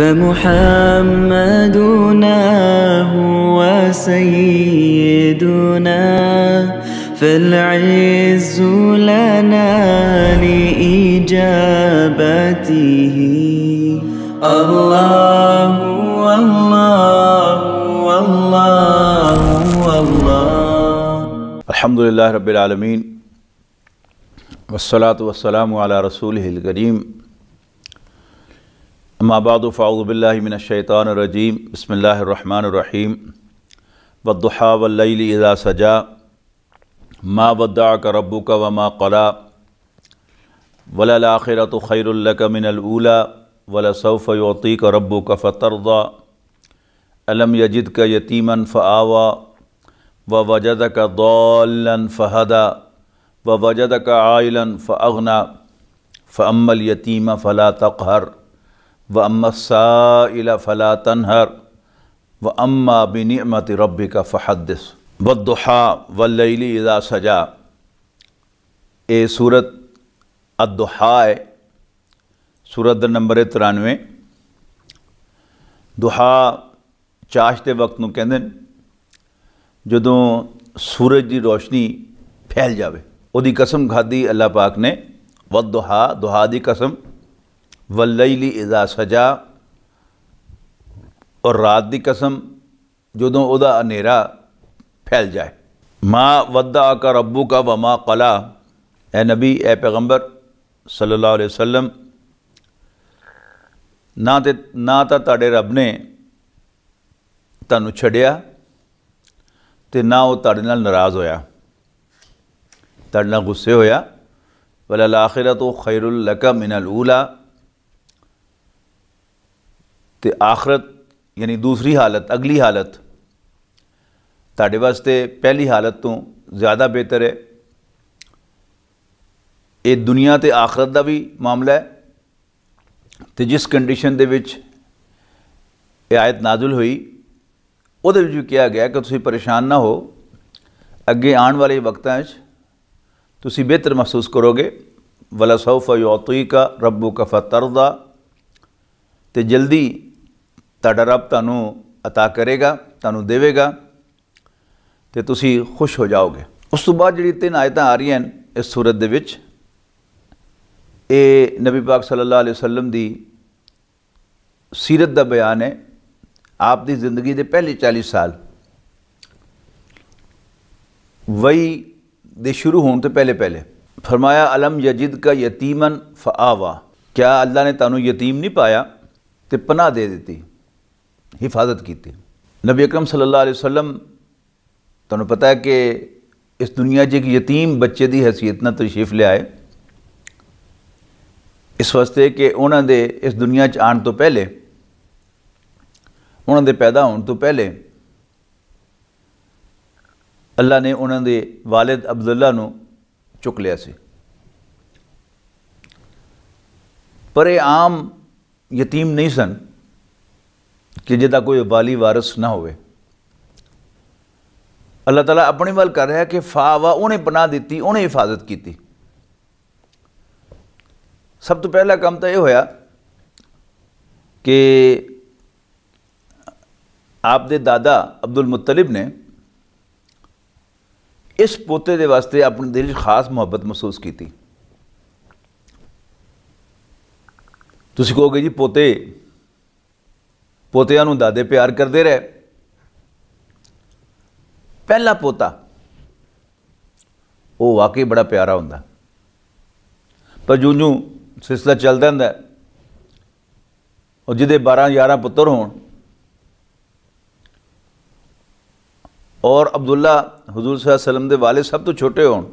فمحمدنا هو سيدنا فالعز لنا لإجابته الله والله والله والله الحمد لله رب العالمين والصلاة والسلام على رسوله الكريم اما بعد فاعوذ بالله من الشيطان الرجيم بسم الله الرحمن الرحيم والضحى والليل اذا سجى ما ودعك ربك وما قلى وللآخرة خير لك من الاولى ولسوف يعطيك ربك فترضى الم يجدك يتيما فآوى ووجدك ضالا فهدى ووجدك عائلا فأغنى فأما اليتيم فلا تقهر व अम्मा फ़ला तनहर व अम्मा बिनमत रबी का व दुहा व वदुहा वल्ली सजा ए सूरत है सूरत नंबर तिरानवे दुहा चाशते वक्त न जदों सूरज की रोशनी फैल जाए वो कसम खाधी अल्लाह पाक ने वदुहा दुहा की कसम वल्लैली इज़ा सजा और रात की कसम ਜਦੋਂ ਉਹਦਾ ਹਨੇਰਾ ਫੈਲ ਜਾਏ ਮਾ ਵਦਾ ਕਾ ਰੱਬੂ ਕਾ ਵਮਾ ਕਲਾ ਐ ਨਬੀ ਐ ਪੈਗੰਬਰ ਸੱਲੱਲਾਹੁ ਅਲੈहि ਵਸੱਲਮ ਨਾ ਤੇ ਨਾ ਤਾਂ ਤੁਹਾਡੇ ਰੱਬ ਨੇ ਤੁਹਾਨੂੰ ਛੱਡਿਆ ਤੇ ਨਾ ਉਹ ਤੁਹਾਡੇ ਨਾਲ ਨਾਰਾਜ਼ ਹੋਇਆ ਤੁਹਾਡੇ ਨਾਲ ਗੁੱਸੇ ਹੋਇਆ ਵਲ ਆਖਿਰਤੁ ਖੈਰੁਲ ਲਕ ਮਿਨਲ ਊਲਾ ਤੇ ਆਖਰਤ ਯਾਨੀ ਦੂਸਰੀ ਹਾਲਤ ਅਗਲੀ ਹਾਲਤ ਤੁਹਾਡੇ ਵਾਸਤੇ ਪਹਿਲੀ ਹਾਲਤ ਤੋਂ ਜ਼ਿਆਦਾ ਬਿਹਤਰ ਹੈ ਇਹ ਦੁਨੀਆ ਤੇ ਆਖਰਤ ਦਾ ਵੀ ਮਾਮਲਾ ਹੈ ਤੇ ਜਿਸ ਕੰਡੀਸ਼ਨ ਦੇ ਵਿੱਚ ਇਹ ਆਇਤ ਨਾਜ਼ਿਲ ਹੋਈ ਉਹਦੇ ਵਿੱਚ ਕਿਹਾ ਗਿਆ ਕਿ ਤੁਸੀਂ ਪਰੇਸ਼ਾਨ ਨਾ ਹੋ ਅੱਗੇ ਆਉਣ ਵਾਲੇ ਵਕਤਾਂ ਵਿੱਚ ਤੁਸੀਂ ਬਿਹਤਰ ਮਹਿਸੂਸ ਕਰੋਗੇ ਵਲਾ ਸੌਫਾ ਯੂਤੀਕਾ ਰੱਬੂਕਾ ਫਤਰਦਾ ਤੇ ਜਲਦੀ ਤੁਹਾਡਾ ਰੱਬ ਤੁਹਾਨੂੰ عطا ਕਰੇਗਾ ਤੁਹਾਨੂੰ ਦੇਵੇਗਾ ਤੇ ਤੁਸੀਂ ਖੁਸ਼ ਹੋ ਜਾਓਗੇ ਉਸ ਤੋਂ ਬਾਅਦ ਜਿਹੜੀ ਤਿੰਨ ਆਇਤਾਂ ਆ ਰਹੀਆਂ ਨੇ ਇਸ ਸੂਰਤ ਦੇ ਵਿੱਚ ਇਹ ਨਬੀ ਪਾਕ ਸੱਲੱਲਾਹੁ ਅਲੈहि ਵਸੱਲਮ ਦੀ سیرਤ ਦਾ ਬਿਆਨ ਹੈ ਆਪ ਦੀ ਜ਼ਿੰਦਗੀ ਦੇ ਪਹਿਲੇ 40 ਸਾਲ ਵਈ ਦੇ ਸ਼ੁਰੂ ਹੋਣ ਤੋਂ ਪਹਿਲੇ ਪਹਿਲੇ فرمایا ਅਲਮ ਯਜਿਦ ਕਾ ਯਤੀਮਨ ਫਆਵਾ ਕਿਆ ਅੱਲਾ ਨੇ ਤੁਹਾਨੂੰ ਯਤੀਮ ਨਹੀਂ ਪਾਇਆ ਤੇ ਪਨਾਹ ਦੇ ਦਿੱਤੀ हिफाजत की नबी अक्रम सल्ला वसलम तुम्हें पता है कि इस दुनिया च एक यतीम बच्चे की हैसीयत न तशीफ लिया है इस वास्ते कि उन्होंने इस दुनिया आने तो पहले उन्होंने पैदा होने तो पहले अल्लाह ने उन्होंने वालिद अब्दुल्ला चुक लिया से पर आम यतीम नहीं सन ਕਿ ਜਿਹਦਾ ਕੋਈ ਵਾਲੀ ਵਾਰਿਸ ਨਾ ਹੋਵੇ ਅੱਲਾਹ ਤਾਲਾ ਆਪਣੇ ਵੱਲ ਕਰ ਰਿਹਾ ਕਿ ਫਾਵਾ ਉਹਨੇ ਬਣਾ ਦਿੱਤੀ ਉਹਨੇ ਹਿਫਾਜ਼ਤ ਕੀਤੀ ਸਭ ਤੋਂ ਪਹਿਲਾ ਕੰਮ ਤਾਂ ਇਹ ਹੋਇਆ ਕਿ ਆਪ ਦੇ ਦਾਦਾ ਅਬਦੁਲ ਮੁਤਲਿਬ ਨੇ ਇਸ ਪੋਤੇ ਦੇ ਵਾਸਤੇ ਆਪਣੇ ਦਿਲ 'ਚ ਖਾਸ ਮੁਹੱਬਤ ਮਹਿਸੂਸ ਕੀਤੀ ਤੁਸੀਂ ਕਹੋਗੇ ਜੀ ਪੋਤੇ ਪੋਤਿਆਂ ਨੂੰ ਦਾਦੇ ਪਿਆਰ ਕਰਦੇ ਰਹੇ ਪਹਿਲਾ ਪੋਤਾ ਉਹ ਵਾਕਈ ਬੜਾ ਪਿਆਰਾ ਹੁੰਦਾ ਪਰ ਜੂੰ ਜੂੰ ਸਿਸਲਾ ਚੱਲਦਾ ਹੁੰਦਾ ਉਹ ਜਿਹਦੇ 12 11 ਪੁੱਤਰ ਹੋਣ ਔਰ ਅਬਦੁੱਲਾ ਹਜ਼ੂਰ ਸੱਲਮ ਦੇ ਵਾਲੇ ਸਭ ਤੋਂ ਛੋਟੇ ਹੋਣ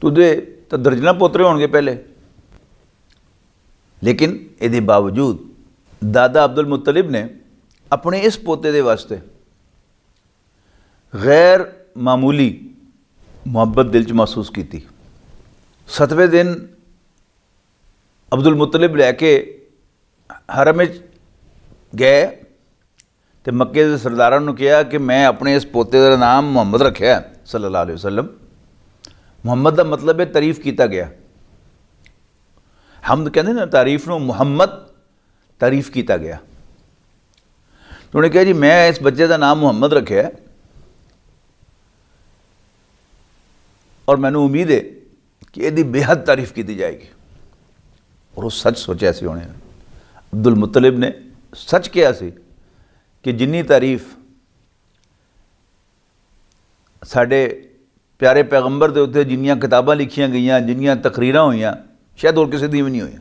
ਤੁਦੇ ਤਾਂ ਦਰਜਨਾ ਪੁੱਤਰੇ ਹੋਣਗੇ ਪਹਿਲੇ ਲੇਕਿਨ ਇਹਦੇ ਬਾਵਜੂਦ दादा अब्दुल मुतलिब ने अपने इस पोते दे वास्ते गैर मामूली मुहब्बत दिल च महसूस की सतवें दिन अब्दुल मुतलिब लैके हरम गए तो मके के सरदारा किया कि मैं अपने इस पोते का नाम मुहम्मद रखे सल्ला वसलम मुहम्मद का मतलब है तारीफ किया गया हम कहते तारीफ न मुहम्मद तारीफ किया गया तो उन्हें कहा जी मैं इस बच्चे का नाम मुहम्मद रखे और मैं उम्मीद है कि यदि बेहद तारीफ की जाएगी और वो सच सोचा से उन्हें अब्दुल मुतलिब ने सच किया से कि जिनी तारीफ साढ़े प्यारे पैगंबर के उ जिन्या किताबा लिखिया गई जिन्हिया तकरीर हुई शायद और किसी दी नहीं हुई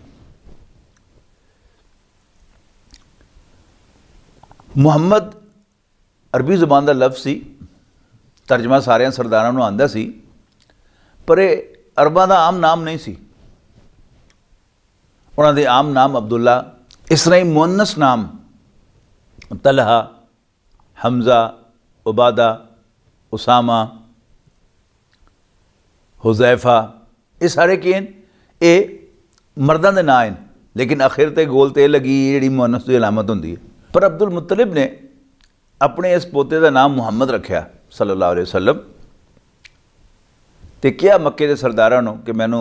मुहम्मद अरबी जबान का लफ्ज़ से तर्जमा सारे सरदारा आता सी पर अरबा का आम नाम नहीं सी उन्होंने आम नाम अब्दुल्ला इस तरह ही मुअनस नाम तलहा हमजा उबादा उसामा हुजैफा ये सारे की मर्दा के ना हैं लेकिन आखिर तो गोलते लगी जी मुन्नस की अलामत होंगी है ਪਰ ਅਬਦੁਲ ਮੁਤਲਿਬ ਨੇ ਆਪਣੇ ਇਸ ਪੋਤੇ ਦਾ ਨਾਮ ਮੁਹੰਮਦ ਰੱਖਿਆ ਸੱਲੱਲਾਹੁ ਅਲੈਹਿ ਵਸੱਲਮ ਤੇ ਕਿਹਾ ਮੱਕੇ ਦੇ ਸਰਦਾਰਾਂ ਨੂੰ ਕਿ ਮੈਨੂੰ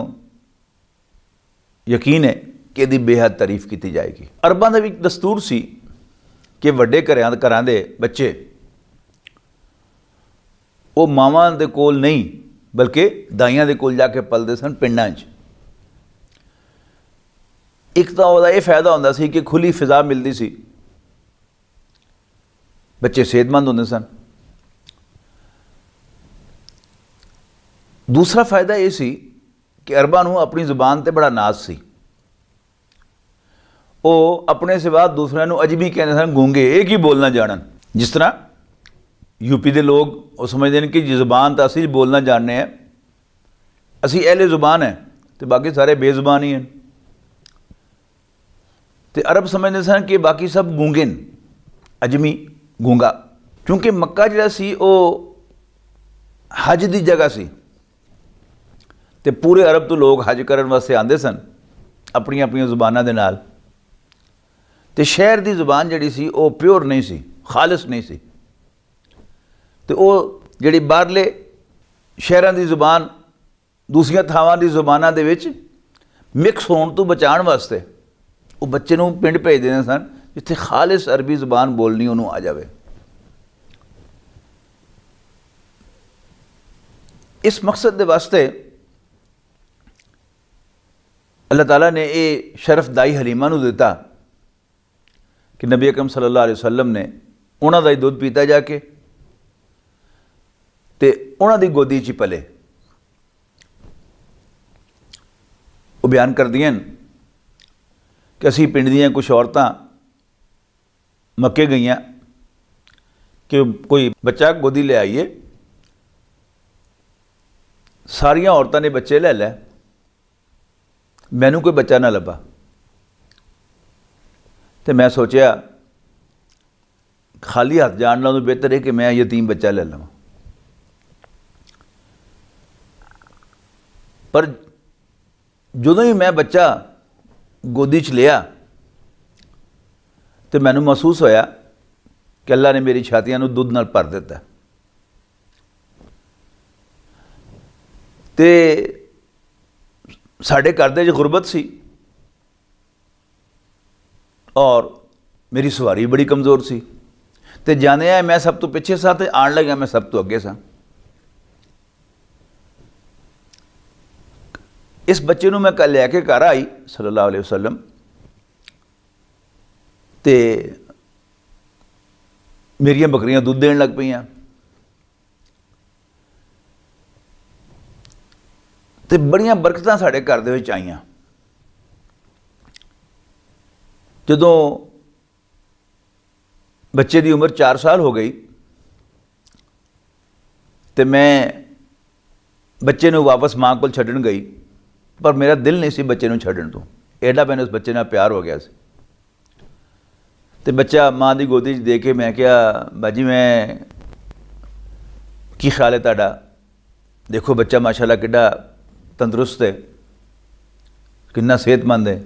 ਯਕੀਨ ਹੈ ਕਿ ਇਹਦੀ ਬੇਹੱਦ ਤਾਰੀਫ ਕੀਤੀ ਜਾਏਗੀ ਅਰਬਾਂ ਦਾ ਵੀ ਇੱਕ ਦਸਤੂਰ ਸੀ ਕਿ ਵੱਡੇ ਘਰਾਂ ਦੇ ਘਰਾਂ ਦੇ ਬੱਚੇ ਉਹ ਮਾਵਾਂ ਦੇ ਕੋਲ ਨਹੀਂ ਬਲਕਿ ਦਾਈਆਂ ਦੇ ਕੋਲ ਜਾ ਕੇ ਪਲਦੇ ਸਨ ਪਿੰਡਾਂ 'ਚ ਇੱਕ ਤਾਂ ਉਹਦਾ ਇਹ ਫਾਇਦਾ ਹੁੰਦਾ ਸੀ ਕਿ ਖੁੱਲੀ ਫਿਜ਼ਾ ਮਿਲਦੀ ਸੀ ਬੱਚੇ ਸਿਹਤਮੰਦ ਹੁੰਦੇ ਸਨ ਦੂਸਰਾ ਫਾਇਦਾ ਇਹ ਸੀ ਕਿ ਅਰਬਾਂ ਨੂੰ ਆਪਣੀ ਜ਼ੁਬਾਨ ਤੇ ਬੜਾ ਨਾਜ਼ ਸੀ ਉਹ ਆਪਣੇ ਸਿਵਾ ਦੂਸਰਿਆਂ ਨੂੰ ਅਜਬੀ ਕਹਿੰਦੇ ਸਨ ਗੂੰਗੇ ਇਹ ਕੀ ਬੋਲਣਾ ਜਾਣਨ ਜਿਸ ਤਰ੍ਹਾਂ ਯੂਪੀ ਦੇ ਲੋਕ ਉਹ ਸਮਝਦੇ ਨੇ ਕਿ ਜ਼ੁਬਾਨ ਤਾਂ ਅਸੀਂ ਬੋਲਣਾ ਜਾਣਨੇ ਆ ਅਸੀਂ ਇਹਲੇ ਜ਼ੁਬਾਨ ਹੈ ਤੇ ਬਾਕੀ ਸਾਰੇ ਬੇਜ਼ੁਬਾਨ ਹੀ ਹਨ ਤੇ ਅਰਬ ਸਮਝਦੇ ਸਨ ਕਿ ਬਾਕੀ ਸਭ ਗੂੰਗੇ ਨੇ ਅਜਮੀ ਗੂੰਗਾ ਕਿਉਂਕਿ ਮੱਕਾ ਜਿਹੜਾ ਸੀ ਉਹ ਹਜ ਦੀ ਜਗ੍ਹਾ ਸੀ ਤੇ ਪੂਰੇ ਅਰਬ ਤੋਂ ਲੋਕ ਹਜ ਕਰਨ ਵਾਸਤੇ ਆਉਂਦੇ ਸਨ ਆਪਣੀਆਂ ਆਪਣੀਆਂ ਜ਼ੁਬਾਨਾਂ ਦੇ ਨਾਲ ਤੇ ਸ਼ਹਿਰ ਦੀ ਜ਼ੁਬਾਨ ਜਿਹੜੀ ਸੀ ਉਹ ਪਿਓਰ ਨਹੀਂ ਸੀ ਖਾਲਸ ਨਹੀਂ ਸੀ ਤੇ ਉਹ ਜਿਹੜੀ ਬਾਹਰਲੇ ਸ਼ਹਿਰਾਂ ਦੀ ਜ਼ੁਬਾਨ ਦੂਸਰੀਆਂ ਥਾਵਾਂ ਦੀ ਜ਼ੁਬਾਨਾਂ ਦੇ ਵਿੱਚ ਮਿਕਸ ਹੋਣ ਤੋਂ ਬਚਾਉਣ ਵਾਸਤੇ ਉਹ ਬੱਚੇ ਨੂੰ ਪਿੰਡ ਭੇਜਦੇ ਨੇ ਸਨ ਜਿੱਥੇ ਖਾਲਸ ਅਰਬੀ ਜ਼ੁਬਾਨ ਬੋਲਣੀ ਉਹਨੂੰ ਆ ਜਾਵੇ ਇਸ ਮਕਸਦ ਦੇ ਵਾਸਤੇ ਅੱਲਾਹ ਤਾਲਾ ਨੇ ਇਹ ਸ਼ਰਫ ਦਾਈ ਹਲੀਮਾ ਨੂੰ ਦਿੱਤਾ ਕਿ ਨਬੀ ਅਕਮ ਸੱਲੱਲਾਹੁ ਅਲੈਹਿ ਵਸੱਲਮ ਨੇ ਉਹਨਾਂ ਦਾ ਹੀ ਦੁੱਧ ਪੀਤਾ ਜਾ ਕੇ ਤੇ ਉਹਨਾਂ ਦੀ ਗੋਦੀ 'ਚ ਪਲੇ ਉਹ ਬਿਆਨ ਕਰਦੀਆਂ ਕਿ ਅਸੀਂ ਪਿੰਡ ਦੀਆਂ ਕੁਝ ਔਰਤਾਂ ਮੱਕੇ ਗਈਆਂ ਕਿ ਕੋਈ ਬੱਚਾ ਗੋਦੀ ਲੈ ਆਈਏ ਸਾਰੀਆਂ ਔਰਤਾਂ ਨੇ ਬੱਚੇ ਲੈ ਲੈ ਮੈਨੂੰ ਕੋਈ ਬੱਚਾ ਨਾ ਲੱਭਾ ਤੇ ਮੈਂ ਸੋਚਿਆ ਖਾਲੀ ਹੱਥ ਜਾਣ ਨਾਲੋਂ ਬਿਹਤਰ ਹੈ ਕਿ ਮੈਂ ਯਤੀਮ ਬੱਚਾ ਲੈ ਲਵਾਂ ਪਰ ਜਦੋਂ ਹੀ ਮੈਂ ਬੱਚਾ ਗੋਦੀ 'ਚ ਲਿਆ ਤੇ ਮੈਨੂੰ ਮਹਿਸੂਸ ਹੋਇਆ ਕਿ ਅੱਲਾ ਨੇ ਮੇਰੀ ਛਾਤੀਆਂ ਨੂੰ ਦੁੱਧ ਨਾਲ ਭਰ ਦਿੱਤਾ ਤੇ ਸਾਡੇ ਘਰ ਦੇ ਵਿੱਚ ਗੁਰਬਤ ਸੀ ਔਰ ਮੇਰੀ ਸਵਾਰੀ ਬੜੀ ਕਮਜ਼ੋਰ ਸੀ ਤੇ ਜਾਣਿਆ ਮੈਂ ਸਭ ਤੋਂ ਪਿੱਛੇ ਸਾਂ ਤੇ ਆਣ ਲੱਗਿਆ ਮੈਂ ਸਭ ਤੋਂ ਅੱਗੇ ਸਾਂ ਇਸ ਬੱਚੇ ਨੂੰ ਮੈਂ ਕੱਲ ਲੈ ਕੇ ਘਰ ਆਈ ਸੱਲੱਲਾਹੁ ਅਲੈਹਿ ਵਸੱਲਮ ਤੇ ਮੇਰੀਆਂ ਬੱਕਰੀਆਂ ਦੁੱਧ ਦੇਣ ਲੱਗ ਪਈਆਂ ਤੇ ਬੜੀਆਂ ਬਰਕਤਾਂ ਸਾਡੇ ਘਰ ਦੇ ਵਿੱਚ ਆਈਆਂ ਜਦੋਂ ਬੱਚੇ ਦੀ ਉਮਰ 4 ਸਾਲ ਹੋ ਗਈ ਤੇ ਮੈਂ ਬੱਚੇ ਨੂੰ ਵਾਪਸ ਮਾਂ ਕੋਲ ਛੱਡਣ ਗਈ ਪਰ ਮੇਰਾ ਦਿਲ ਨਹੀਂ ਸੀ ਬੱਚੇ ਨੂੰ ਛੱਡਣ ਤੋਂ ਐਡਾ ਮੈਨੂੰ ਉਸ ਬੱਚੇ ਨਾਲ ਪਿਆਰ ਹੋ ਗਿਆ ਸੀ ਤੇ ਬੱਚਾ ਮਾਂ ਦੀ ਗੋਦੀ 'ਚ ਦੇ ਕੇ ਮੈਂ ਕਿਹਾ ਬਾਜੀ ਮੈਂ ਕੀ ਖਿਆਲ ਹੈ ਤੁਹਾਡਾ ਦੇਖੋ ਬੱਚਾ ਮਾਸ਼ਾਅੱਲਾ ਕਿੱਡਾ ਤੰਦਰੁਸਤ ਹੈ ਕਿੰਨਾ ਸਿਹਤਮੰਦ ਹੈ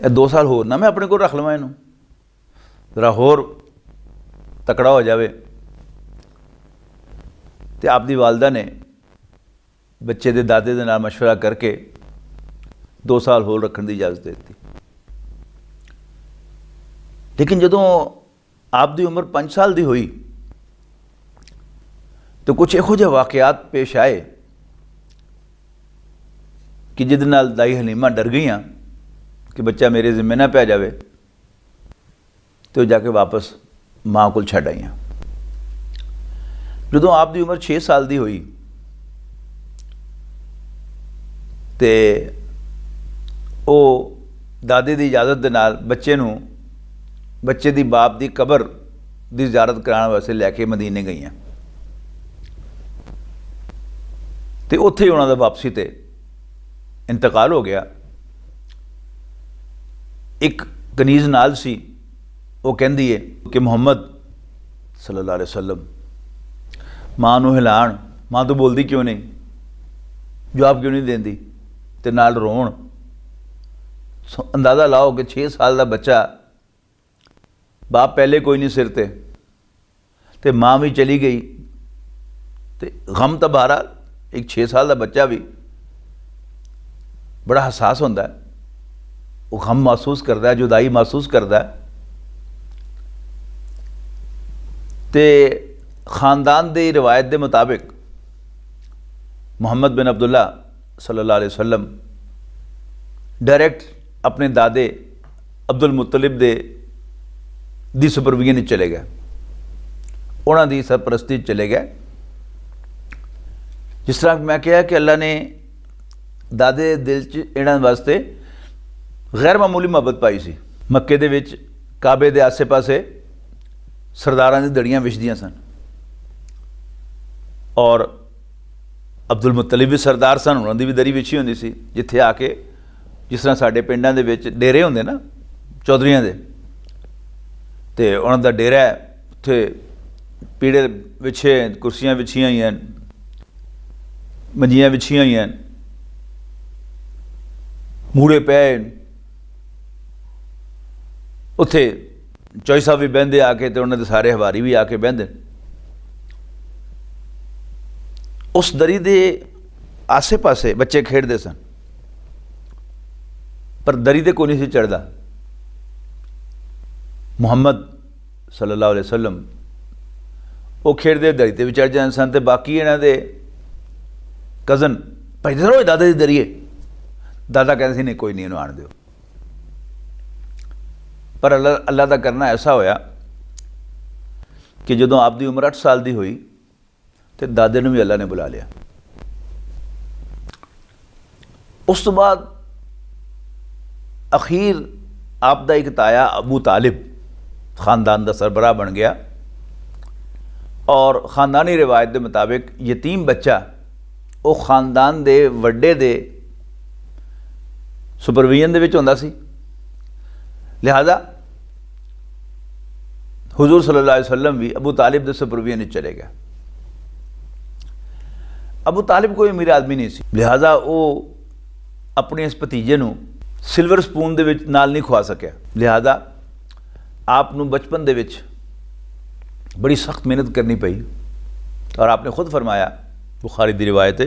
ਇਹ 2 ਸਾਲ ਹੋਰ ਨਾ ਮੈਂ ਆਪਣੇ ਕੋਲ ਰੱਖ ਲਵਾਂ ਇਹਨੂੰ ਜ਼ਰਾ ਹੋਰ ਤਕੜਾ ਹੋ ਜਾਵੇ ਤੇ ਆਪ ਦੀ ਵਾਲਦਾ ਨੇ ਬੱਚੇ ਦੇ ਦਾਦੇ ਦੇ ਨਾਲ مشورہ ਕਰਕੇ 2 ਸਾਲ ਹੋਰ ਰੱਖਣ ਦੀ ਇਜਾਜ਼ਤ ਦਿੱਤੀ ਲੇਕਿਨ ਜਦੋਂ ਆਪ ਦੀ ਉਮਰ 5 ਸਾਲ ਦੀ ਹੋਈ ਤੇ ਕੁਝ ਇਹੋ ਜਿਹੇ ਵਾਕਿਆਤ ਪੇਸ਼ ਆਏ ਕਿ ਜਿਸ ਨਾਲ ਦਾਈ ਹਲੀਮਾ ਡਰ ਗਈਆਂ ਕਿ ਬੱਚਾ ਮੇਰੇ ਜ਼ਿੰਮੇ ਨਾ ਪੈ ਜਾਵੇ ਤੇ ਉਹ ਜਾ ਕੇ ਵਾਪਸ ਮਾਂ ਕੋਲ ਛੱਡ ਆਈਆਂ ਜਦੋਂ ਆਪ ਦੀ ਉਮਰ 6 ਸਾਲ ਦੀ ਹੋਈ ਤੇ ਉਹ ਦਾਦੇ ਦੀ ਇਜਾਜ਼ਤ ਦੇ ਨਾਲ ਬੱਚੇ ਨੂੰ ਬੱਚੇ ਦੀ ਬਾਪ ਦੀ ਕਬਰ ਦੀ ਜ਼ਿਆਰਤ ਕਰਾਉਣ ਵਾਸਤੇ ਲੈ ਕੇ ਮਦੀਨੇ ਗਈਆਂ ਤੇ ਉੱਥੇ ਹੀ ਉਹਨਾਂ ਦਾ ਵਾਪਸੀ ਤੇ ਇੰਤਕਾਲ ਹੋ ਗਿਆ ਇੱਕ ਕਨੀਜ਼ ਨਾਲ ਸੀ ਉਹ ਕਹਿੰਦੀ ਏ ਕਿ ਮੁਹੰਮਦ ਸੱਲੱਲਾਹੁ ਅਲੈਹਿ ਵਸੱਲਮ ਮਾਂ ਨੂੰ ਹਿਲਾਣ ਮਾਂ ਤੋਂ ਬੋਲਦੀ ਕਿਉਂ ਨਹੀਂ ਜਵਾਬ ਕਿਉਂ ਨਹੀਂ ਦਿੰਦੀ ਤੇ ਨਾਲ ਰੋਣ ਅੰਦਾਜ਼ਾ ਲਾਓ ਕਿ 6 ਸਾਲ ਦਾ ਬੱਚਾ बाप पहले कोई नहीं सिरते तो माँ भी चली गई तो गम तो बहरा एक छः साल का बच्चा भी बड़ा एहसास होंगे वो गम महसूस करता है जुदाई महसूस करता तो खानदान की रिवायत के मुताबिक मुहम्मद बिन अब्दुल्ला सल्ला वसलम डायरेक्ट अपने दादे अब्दुल मुतलिब के ਦੀ ਸੁਪਰਵੀਜ਼ਨ ਚਲੇ ਗਿਆ ਉਹਨਾਂ ਦੀ ਸਰਪ੍ਰਸਤੀ ਚਲੇ ਗਿਆ ਜਿਸ ਤਰ੍ਹਾਂ ਮੈਂ ਕਿਹਾ ਕਿ ਅੱਲਾ ਨੇ ਦਾਦੇ ਦਿਲ 'ਚ ਇਹਨਾਂ ਵਾਸਤੇ ਗੈਰ ਮਾਮੂਲੀ ਮੁਹੱਬਤ ਪਾਈ ਸੀ ਮੱਕੇ ਦੇ ਵਿੱਚ ਕਾਬੇ ਦੇ ਆਸੇ-ਪਾਸੇ ਸਰਦਾਰਾਂ ਦੀ ਦੜੀਆਂ ਵਿਛਦੀਆਂ ਸਨ ਔਰ ਅਬਦੁਲ ਮੁਤਲਿਬ ਵੀ ਸਰਦਾਰ ਸਨ ਉਹਨਾਂ ਦੀ ਵੀ ਦਰੀ ਵਿਛੀ ਹੁੰਦੀ ਸੀ ਜਿੱਥੇ ਆ ਕੇ ਜਿਸ ਤਰ੍ਹਾਂ ਸਾਡੇ ਪਿੰਡਾਂ ਦੇ ਵਿੱਚ ਡੇਰੇ ਹੁੰਦੇ ਨਾ ਚੌਧਰੀਆਂ ਦੇ ਤੇ ਉਹਨਾਂ ਦਾ ਡੇਰਾ ਉੱਥੇ ਪੀੜੇ ਵਿਛੇ ਕੁਰਸੀਆਂ ਵਿਛੀਆਂ ਹੋਈਆਂ ਮੰਜੀਆਂ ਵਿਛੀਆਂ ਹੋਈਆਂ ਮੂਰੇ ਪਏ ਉੱਥੇ ਚੌਈ ਸਾਹਿਬ ਵੀ ਬਹਿੰਦੇ ਆ ਕੇ ਤੇ ਉਹਨਾਂ ਦੇ ਸਾਰੇ ਹਵਾਰੀ ਵੀ ਆ ਕੇ ਬਹਿੰਦੇ ਉਸ ਦਰੀ ਦੇ ਆਸੇ-ਪਾਸੇ ਬੱਚੇ ਖੇਡਦੇ ਸਨ ਪਰ ਦਰੀ ਤੇ ਕੋਈ ਨਹੀਂ ਸੀ ਚੜਦਾ ਮੁਹੰਮਦ ਸੱਲੱਲਾਹੁ ਅਲੈहि ਵਸੱਲਮ ਉਹ ਖੇਡਦੇ ਦਰੀ ਤੇ ਵਿਚੜ ਜਾਂਦੇ ਸਨ ਤੇ ਬਾਕੀ ਇਹਨਾਂ ਦੇ ਕਜ਼ਨ ਭਜਦਰ ਹੋਏ ਦਾਦਾ ਦੇ ਦਰੀਏ ਦਾਦਾ ਕਹਿੰਦੇ ਸੀ ਨਹੀਂ ਕੋਈ ਨਹੀਂ ਇਹਨੂੰ ਆਣ ਦਿਓ ਪਰ ਅੱਲਾ ਅੱਲਾ ਦਾ ਕਰਨਾ ਐਸਾ ਹੋਇਆ ਕਿ ਜਦੋਂ ਆਪ ਦੀ ਉਮਰ 8 ਸਾਲ ਦੀ ਹੋਈ ਤੇ ਦਾਦੇ ਨੂੰ ਵੀ ਅੱਲਾ ਨੇ ਬੁਲਾ ਲਿਆ ਉਸ ਤੋਂ ਬਾਅਦ ਅਖੀਰ ਆਪ ਦਾ ਇੱਕ ਤਾਇਆ ਅਬੂ ਤਾਲਿਬ ख़ानदान ਦਾ ਸਰਬਰਾਹ ਬਣ ਗਿਆ ਔਰ ख़ानदानी ਰਿਵਾਇਤ ਦੇ ਮੁਤਾਬਿਕ ਯਤੀਮ ਬੱਚਾ ਉਹ ख़ानदान ਦੇ ਵੱਡੇ ਦੇ ਸੁਪਰਵੀਜ਼ਨ ਦੇ ਵਿੱਚ ਹੁੰਦਾ ਸੀ ਲਿਹਾਜ਼ਾ ਹਜ਼ੂਰ ਸੱਲੱਲਾਹੁ ਅਲੈहि ਵਸੱਲਮ ਵੀ ਅਬੂ ਤਾਲਿਬ ਦੇ ਸੁਪਰਵੀਜ਼ਨ ਵਿੱਚ ਚਲੇ ਗਿਆ ਅਬੂ ਤਾਲਿਬ ਕੋਈ ਅਮੀਰ ਆਦਮੀ ਨਹੀਂ ਸੀ ਲਿਹਾਜ਼ਾ ਉਹ ਆਪਣੇ ਇਸ ਭਤੀਜੇ ਨੂੰ ਸਿਲਵਰ ਸਪੂਨ ਦੇ ਵਿੱਚ ਨਾਲ ਨਹੀਂ ਖਵਾ ਸਕਿਆ ਲਿਹਾਜ਼ਾ ਆਪ ਨੂੰ ਬਚਪਨ ਦੇ ਵਿੱਚ ਬੜੀ ਸਖਤ ਮਿਹਨਤ ਕਰਨੀ ਪਈ ਔਰ ਆਪਨੇ ਖੁਦ ਫਰਮਾਇਆ ਬੁਖਾਰੀ ਦੀ ਰਿਵਾਇਤ ਹੈ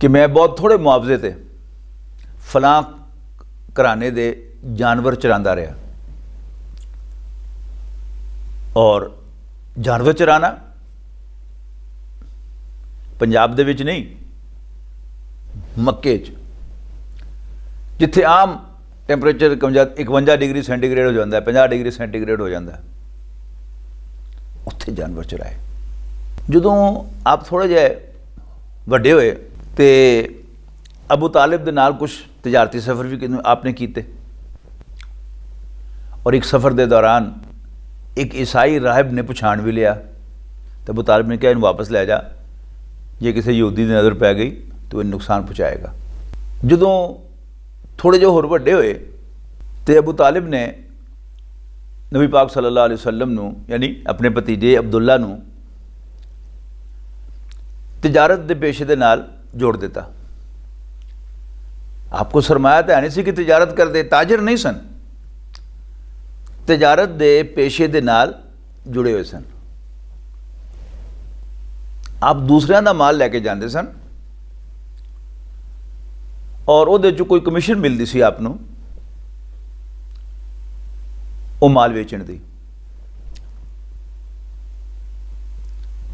ਕਿ ਮੈਂ ਬਹੁਤ ਥੋੜੇ ਮੁਆਵਜ਼ੇ ਤੇ ਫਲਾਂ ਘਰਾਣੇ ਦੇ ਜਾਨਵਰ ਚਰਾਂਦਾ ਰਿਹਾ ਔਰ ਜਾਨਵਰ ਚਰਾਣਾ ਪੰਜਾਬ ਦੇ ਵਿੱਚ ਨਹੀਂ ਮੱਕੇ 'ਚ ਜਿੱਥੇ ਆਮ ਟੈਂਪਰੇਚਰ 51 ਡਿਗਰੀ ਸੈਂਟੀਗ੍ਰੇਡ ਹੋ ਜਾਂਦਾ 50 ਡਿਗਰੀ ਸੈਂਟੀਗ੍ਰੇਡ ਹੋ ਜਾਂਦਾ ਉੱਥੇ ਜਾਨਵਰ ਚਰਾਏ ਜਦੋਂ ਆਪ ਥੋੜੇ ਜਿਹਾ ਵੱਡੇ ਹੋਏ ਤੇ ਅਬੂ ਤਾਲਿਬ ਦੇ ਨਾਲ ਕੁਝ ਤਜਾਰਤੀ ਸਫ਼ਰ ਵੀ ਆਪਨੇ ਕੀਤੇ ਔਰ ਇੱਕ ਸਫ਼ਰ ਦੇ ਦੌਰਾਨ ਇੱਕ ਈਸਾਈ ਰਾਹਿਬ ਨੇ ਪਛਾਣ ਵੀ ਲਿਆ ਤੇ ਅਬੂ ਤਾਲਿਬ ਨੇ ਕਿਹਾ ਇਹਨੂੰ ਵਾਪਸ ਲੈ ਜਾ ਜੇ ਕਿਸੇ ਯਹੂਦੀ ਦੀ ਨਜ਼ਰ ਪੈ ਗਈ ਤਾਂ ਇਹ ਨੁਕਸਾਨ ਪਹੁੰਚਾਏਗਾ ਜਦੋਂ ਥੋੜੇ ਜਿਹਾ ਹੋਰ ਵੱਡੇ ਹੋਏ ਤੇ ਅਬੂ ਤਾਲਿਬ ਨੇ ਨਬੀ ਪਾਕ ਸੱਲੱਲਾਹੁ ਅਲੈਹਿ ਵਸੱਲਮ ਨੂੰ ਯਾਨੀ ਆਪਣੇ ਭਤੀਜੇ ਅਬਦੁੱਲਾ ਨੂੰ ਤਜਾਰਤ ਦੇ ਪੇਸ਼ੇ ਦੇ ਨਾਲ ਜੋੜ ਦਿੱਤਾ ਆਪਕੋ ਸਰਮਾਇਆ ਤਾਂ ਨਹੀਂ ਸੀ ਕਿ ਤਜਾਰਤ ਕਰਦੇ ਤਾਜਰ ਨਹੀਂ ਸਨ ਤਜਾਰਤ ਦੇ ਪੇਸ਼ੇ ਦੇ ਨਾਲ ਜੁੜੇ ਹੋਏ ਸਨ ਆਪ ਦੂਸਰਿਆਂ ਦਾ ਮਾਲ ਲੈ ਕੇ ਜਾਂਦੇ ਸਨ ਔਰ ਉਹਦੇ ਚ ਕੋਈ ਕਮਿਸ਼ਨ ਮਿਲਦੀ ਸੀ ਆਪ ਨੂੰ ਉਹ ਮਾਲ ਵੇਚਣ ਦੀ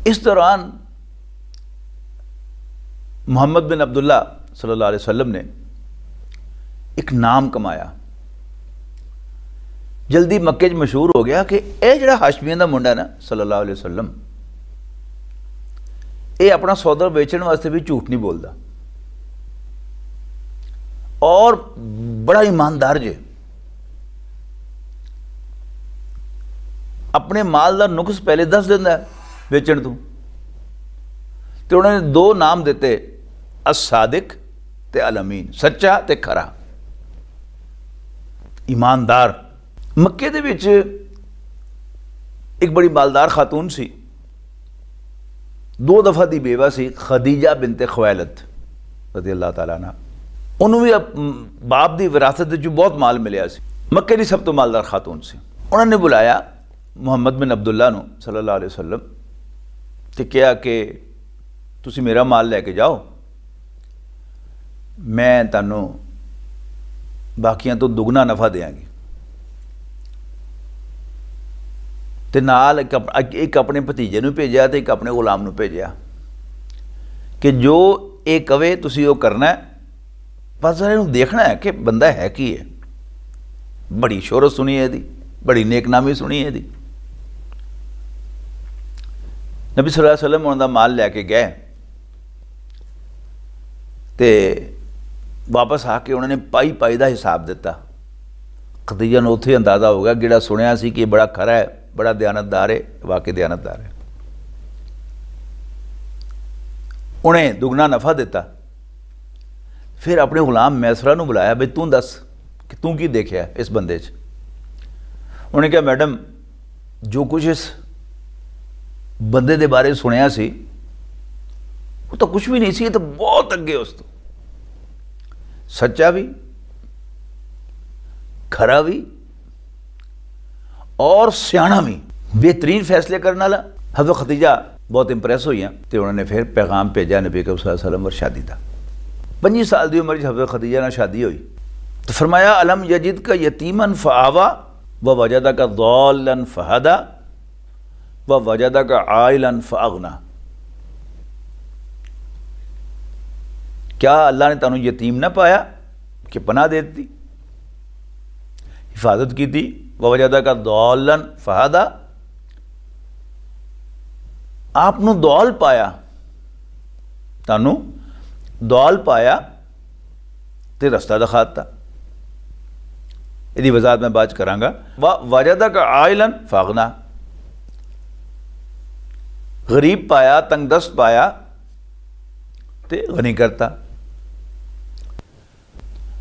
ਇਸ ਦੌਰਾਨ ਮੁਹੰਮਦ ਬਿਨ ਅਬਦੁੱਲਾ ਸੱਲੱਲਾਹੁ ਅਲੈहि ਵਸੱਲਮ ਨੇ ਇੱਕ ਨਾਮ ਕਮਾਇਆ ਜਲਦੀ ਮੱਕੇ 'ਚ ਮਸ਼ਹੂਰ ਹੋ ਗਿਆ ਕਿ ਇਹ ਜਿਹੜਾ ਹਾਸ਼ਮੀਆਂ ਦਾ ਮੁੰਡਾ ਨਾ ਸੱਲੱਲਾਹੁ ਅਲੈहि ਵਸੱਲਮ ਇਹ ਆਪਣਾ ਸੌਦਾ ਵੇਚਣ ਵਾਸਤੇ ਵੀ ਝੂਠ ਨਹੀਂ ਬੋਲਦਾ और बड़ा ईमानदार जे ਆਪਣੇ ਮਾਲ ਦਾ ਨੁਕਸ ਪਹਿਲੇ ਦੱਸ ਦਿੰਦਾ ਹੈ ਵੇਚਣ ਤੋਂ ਤੇ ਉਹਨਾਂ ਨੇ ਦੋ ਨਾਮ ਦਿੱਤੇ ਅਸਾਦਿਕ ਤੇ ਅਲਮੀਨ ਸੱਚਾ ਤੇ ਖਰਾ ਈਮਾਨਦਾਰ ਮੱਕੇ ਦੇ ਵਿੱਚ ਇੱਕ ਬੜੀ ਮਾਲਦਾਰ ਖਾਤੂਨ ਸੀ ਦੋ ਦਫਾ ਦੀ ਬੇਵਾ ਸੀ ਖਦੀਜਾ ਬਿੰਤ ਖੁਵੈਲਤ ਰਜ਼ੀ ਅੱਲਾਹ ਤਾਲਾ ਨਾ ਉਹਨੂੰ ਵੀ ਬਾਪ ਦੀ ਵਿਰਾਸਤ ਵਿੱਚ ਬਹੁਤ ਮਾਲ ਮਿਲਿਆ ਸੀ ਮੱਕੇ ਦੀ ਸਭ ਤੋਂ ਮਾਲਦਾਰ ਖਾਤੂਨ ਸੀ ਉਹਨਾਂ ਨੇ ਬੁਲਾਇਆ ਮੁਹੰਮਦ ਬਿਨ ਅਬਦੁੱਲਾ ਨੂੰ ਸੱਲੱਲਾਹੁ ਅਲੈਹਿ ਵਸੱਲਮ ਤੇ ਕਿਹਾ ਕਿ ਤੁਸੀਂ ਮੇਰਾ ਮਾਲ ਲੈ ਕੇ ਜਾਓ ਮੈਂ ਤੁਹਾਨੂੰ ਬਾਕੀਆਂ ਤੋਂ ਦੁੱਗਣਾ ਨਫਾ ਦੇਵਾਂਗੀ ਤੇ ਨਾਲ ਇੱਕ ਆਪਣੇ ਭਤੀਜੇ ਨੂੰ ਭੇਜਿਆ ਤੇ ਇੱਕ ਆਪਣੇ ਗੁਲਾਮ ਨੂੰ ਭੇਜਿਆ ਕਿ ਜੋ ਇਹ ਕਵੇ ਤੁਸੀਂ ਉਹ ਕਰਨਾ ਬਸ ਜ਼ਰਾ ਇਹਨੂੰ ਦੇਖਣਾ ਹੈ ਕਿ ਬੰਦਾ ਹੈ ਕੀ ਹੈ ਬੜੀ ਸ਼ੋਹਰਤ ਸੁਣੀ ਹੈ ਇਹਦੀ ਬੜੀ ਨੇਕਨਾਮੀ ਸੁਣੀ ਹੈ ਇਹਦੀ ਨਬੀ ਸੱਲੱਲਾਹੁ ਅਲੈਹਿ ਵਸੱਲਮ ਉਹਦਾ ਦਾ ਮਾਲ ਲੈ ਕੇ ਗਏ ਤੇ ਵਾਪਸ ਆ ਕੇ ਉਹਨਾਂ ਨੇ ਪਾਈ ਪਾਈ ਦਾ ਹਿਸਾਬ ਦਿੱਤਾ ਕਦੀਆਂ ਨੂੰ ਉੱਥੇ ਅੰਦਾਜ਼ਾ ਹੋ ਗਿਆ ਜਿਹੜਾ ਸੁਣਿਆ ਸੀ ਕਿ ਬੜਾ ਖਰਾ ਹੈ ਬੜਾ ਦਿਆਨਤਦਾਰ ਹੈ ਵਾਕਿ ਦਿਆਨਤਦਾਰ ਹੈ ਉਹਨੇ ਦੁਗਣਾ ਨਫਾ ਦਿੱਤਾ फिर अपने गुलाम मैसरा बुलाया भाई तू दस कि तू कि देखे इस बंद उन्हें क्या मैडम जो कुछ इस बंदे के बारे सुनया तो कुछ भी नहीं सी तो बहुत अगे उस तो। सच्चा भी खरा भी और सियाणा भी बेहतरीन फैसले करने वाला हजरत खतीजा बहुत इंप्रैस हुई हैं तो उन्होंने फिर पैगाम भेजा नबी कब सलम और शादी का पंजी साल की उम्र हफ्ते खदीजा ने शादी हुई तो फरमाया अलम यजिद का यतीमन फ़ावा व वजदा का दौलन फ़हदा व वजदा का आयलन फ़ागना क्या अल्लाह ने तुम यतीम ना पाया कि पना देती हिफाजत की थी व वजदा का दौलन फ़हदा आपनों दौल पाया तू दौल पाया तो रस्ता दखाता यदि वजात मैं बात करा वाह व वजदक आयलन फागना गरीब पाया तंगदस्त पाया तो गनी करता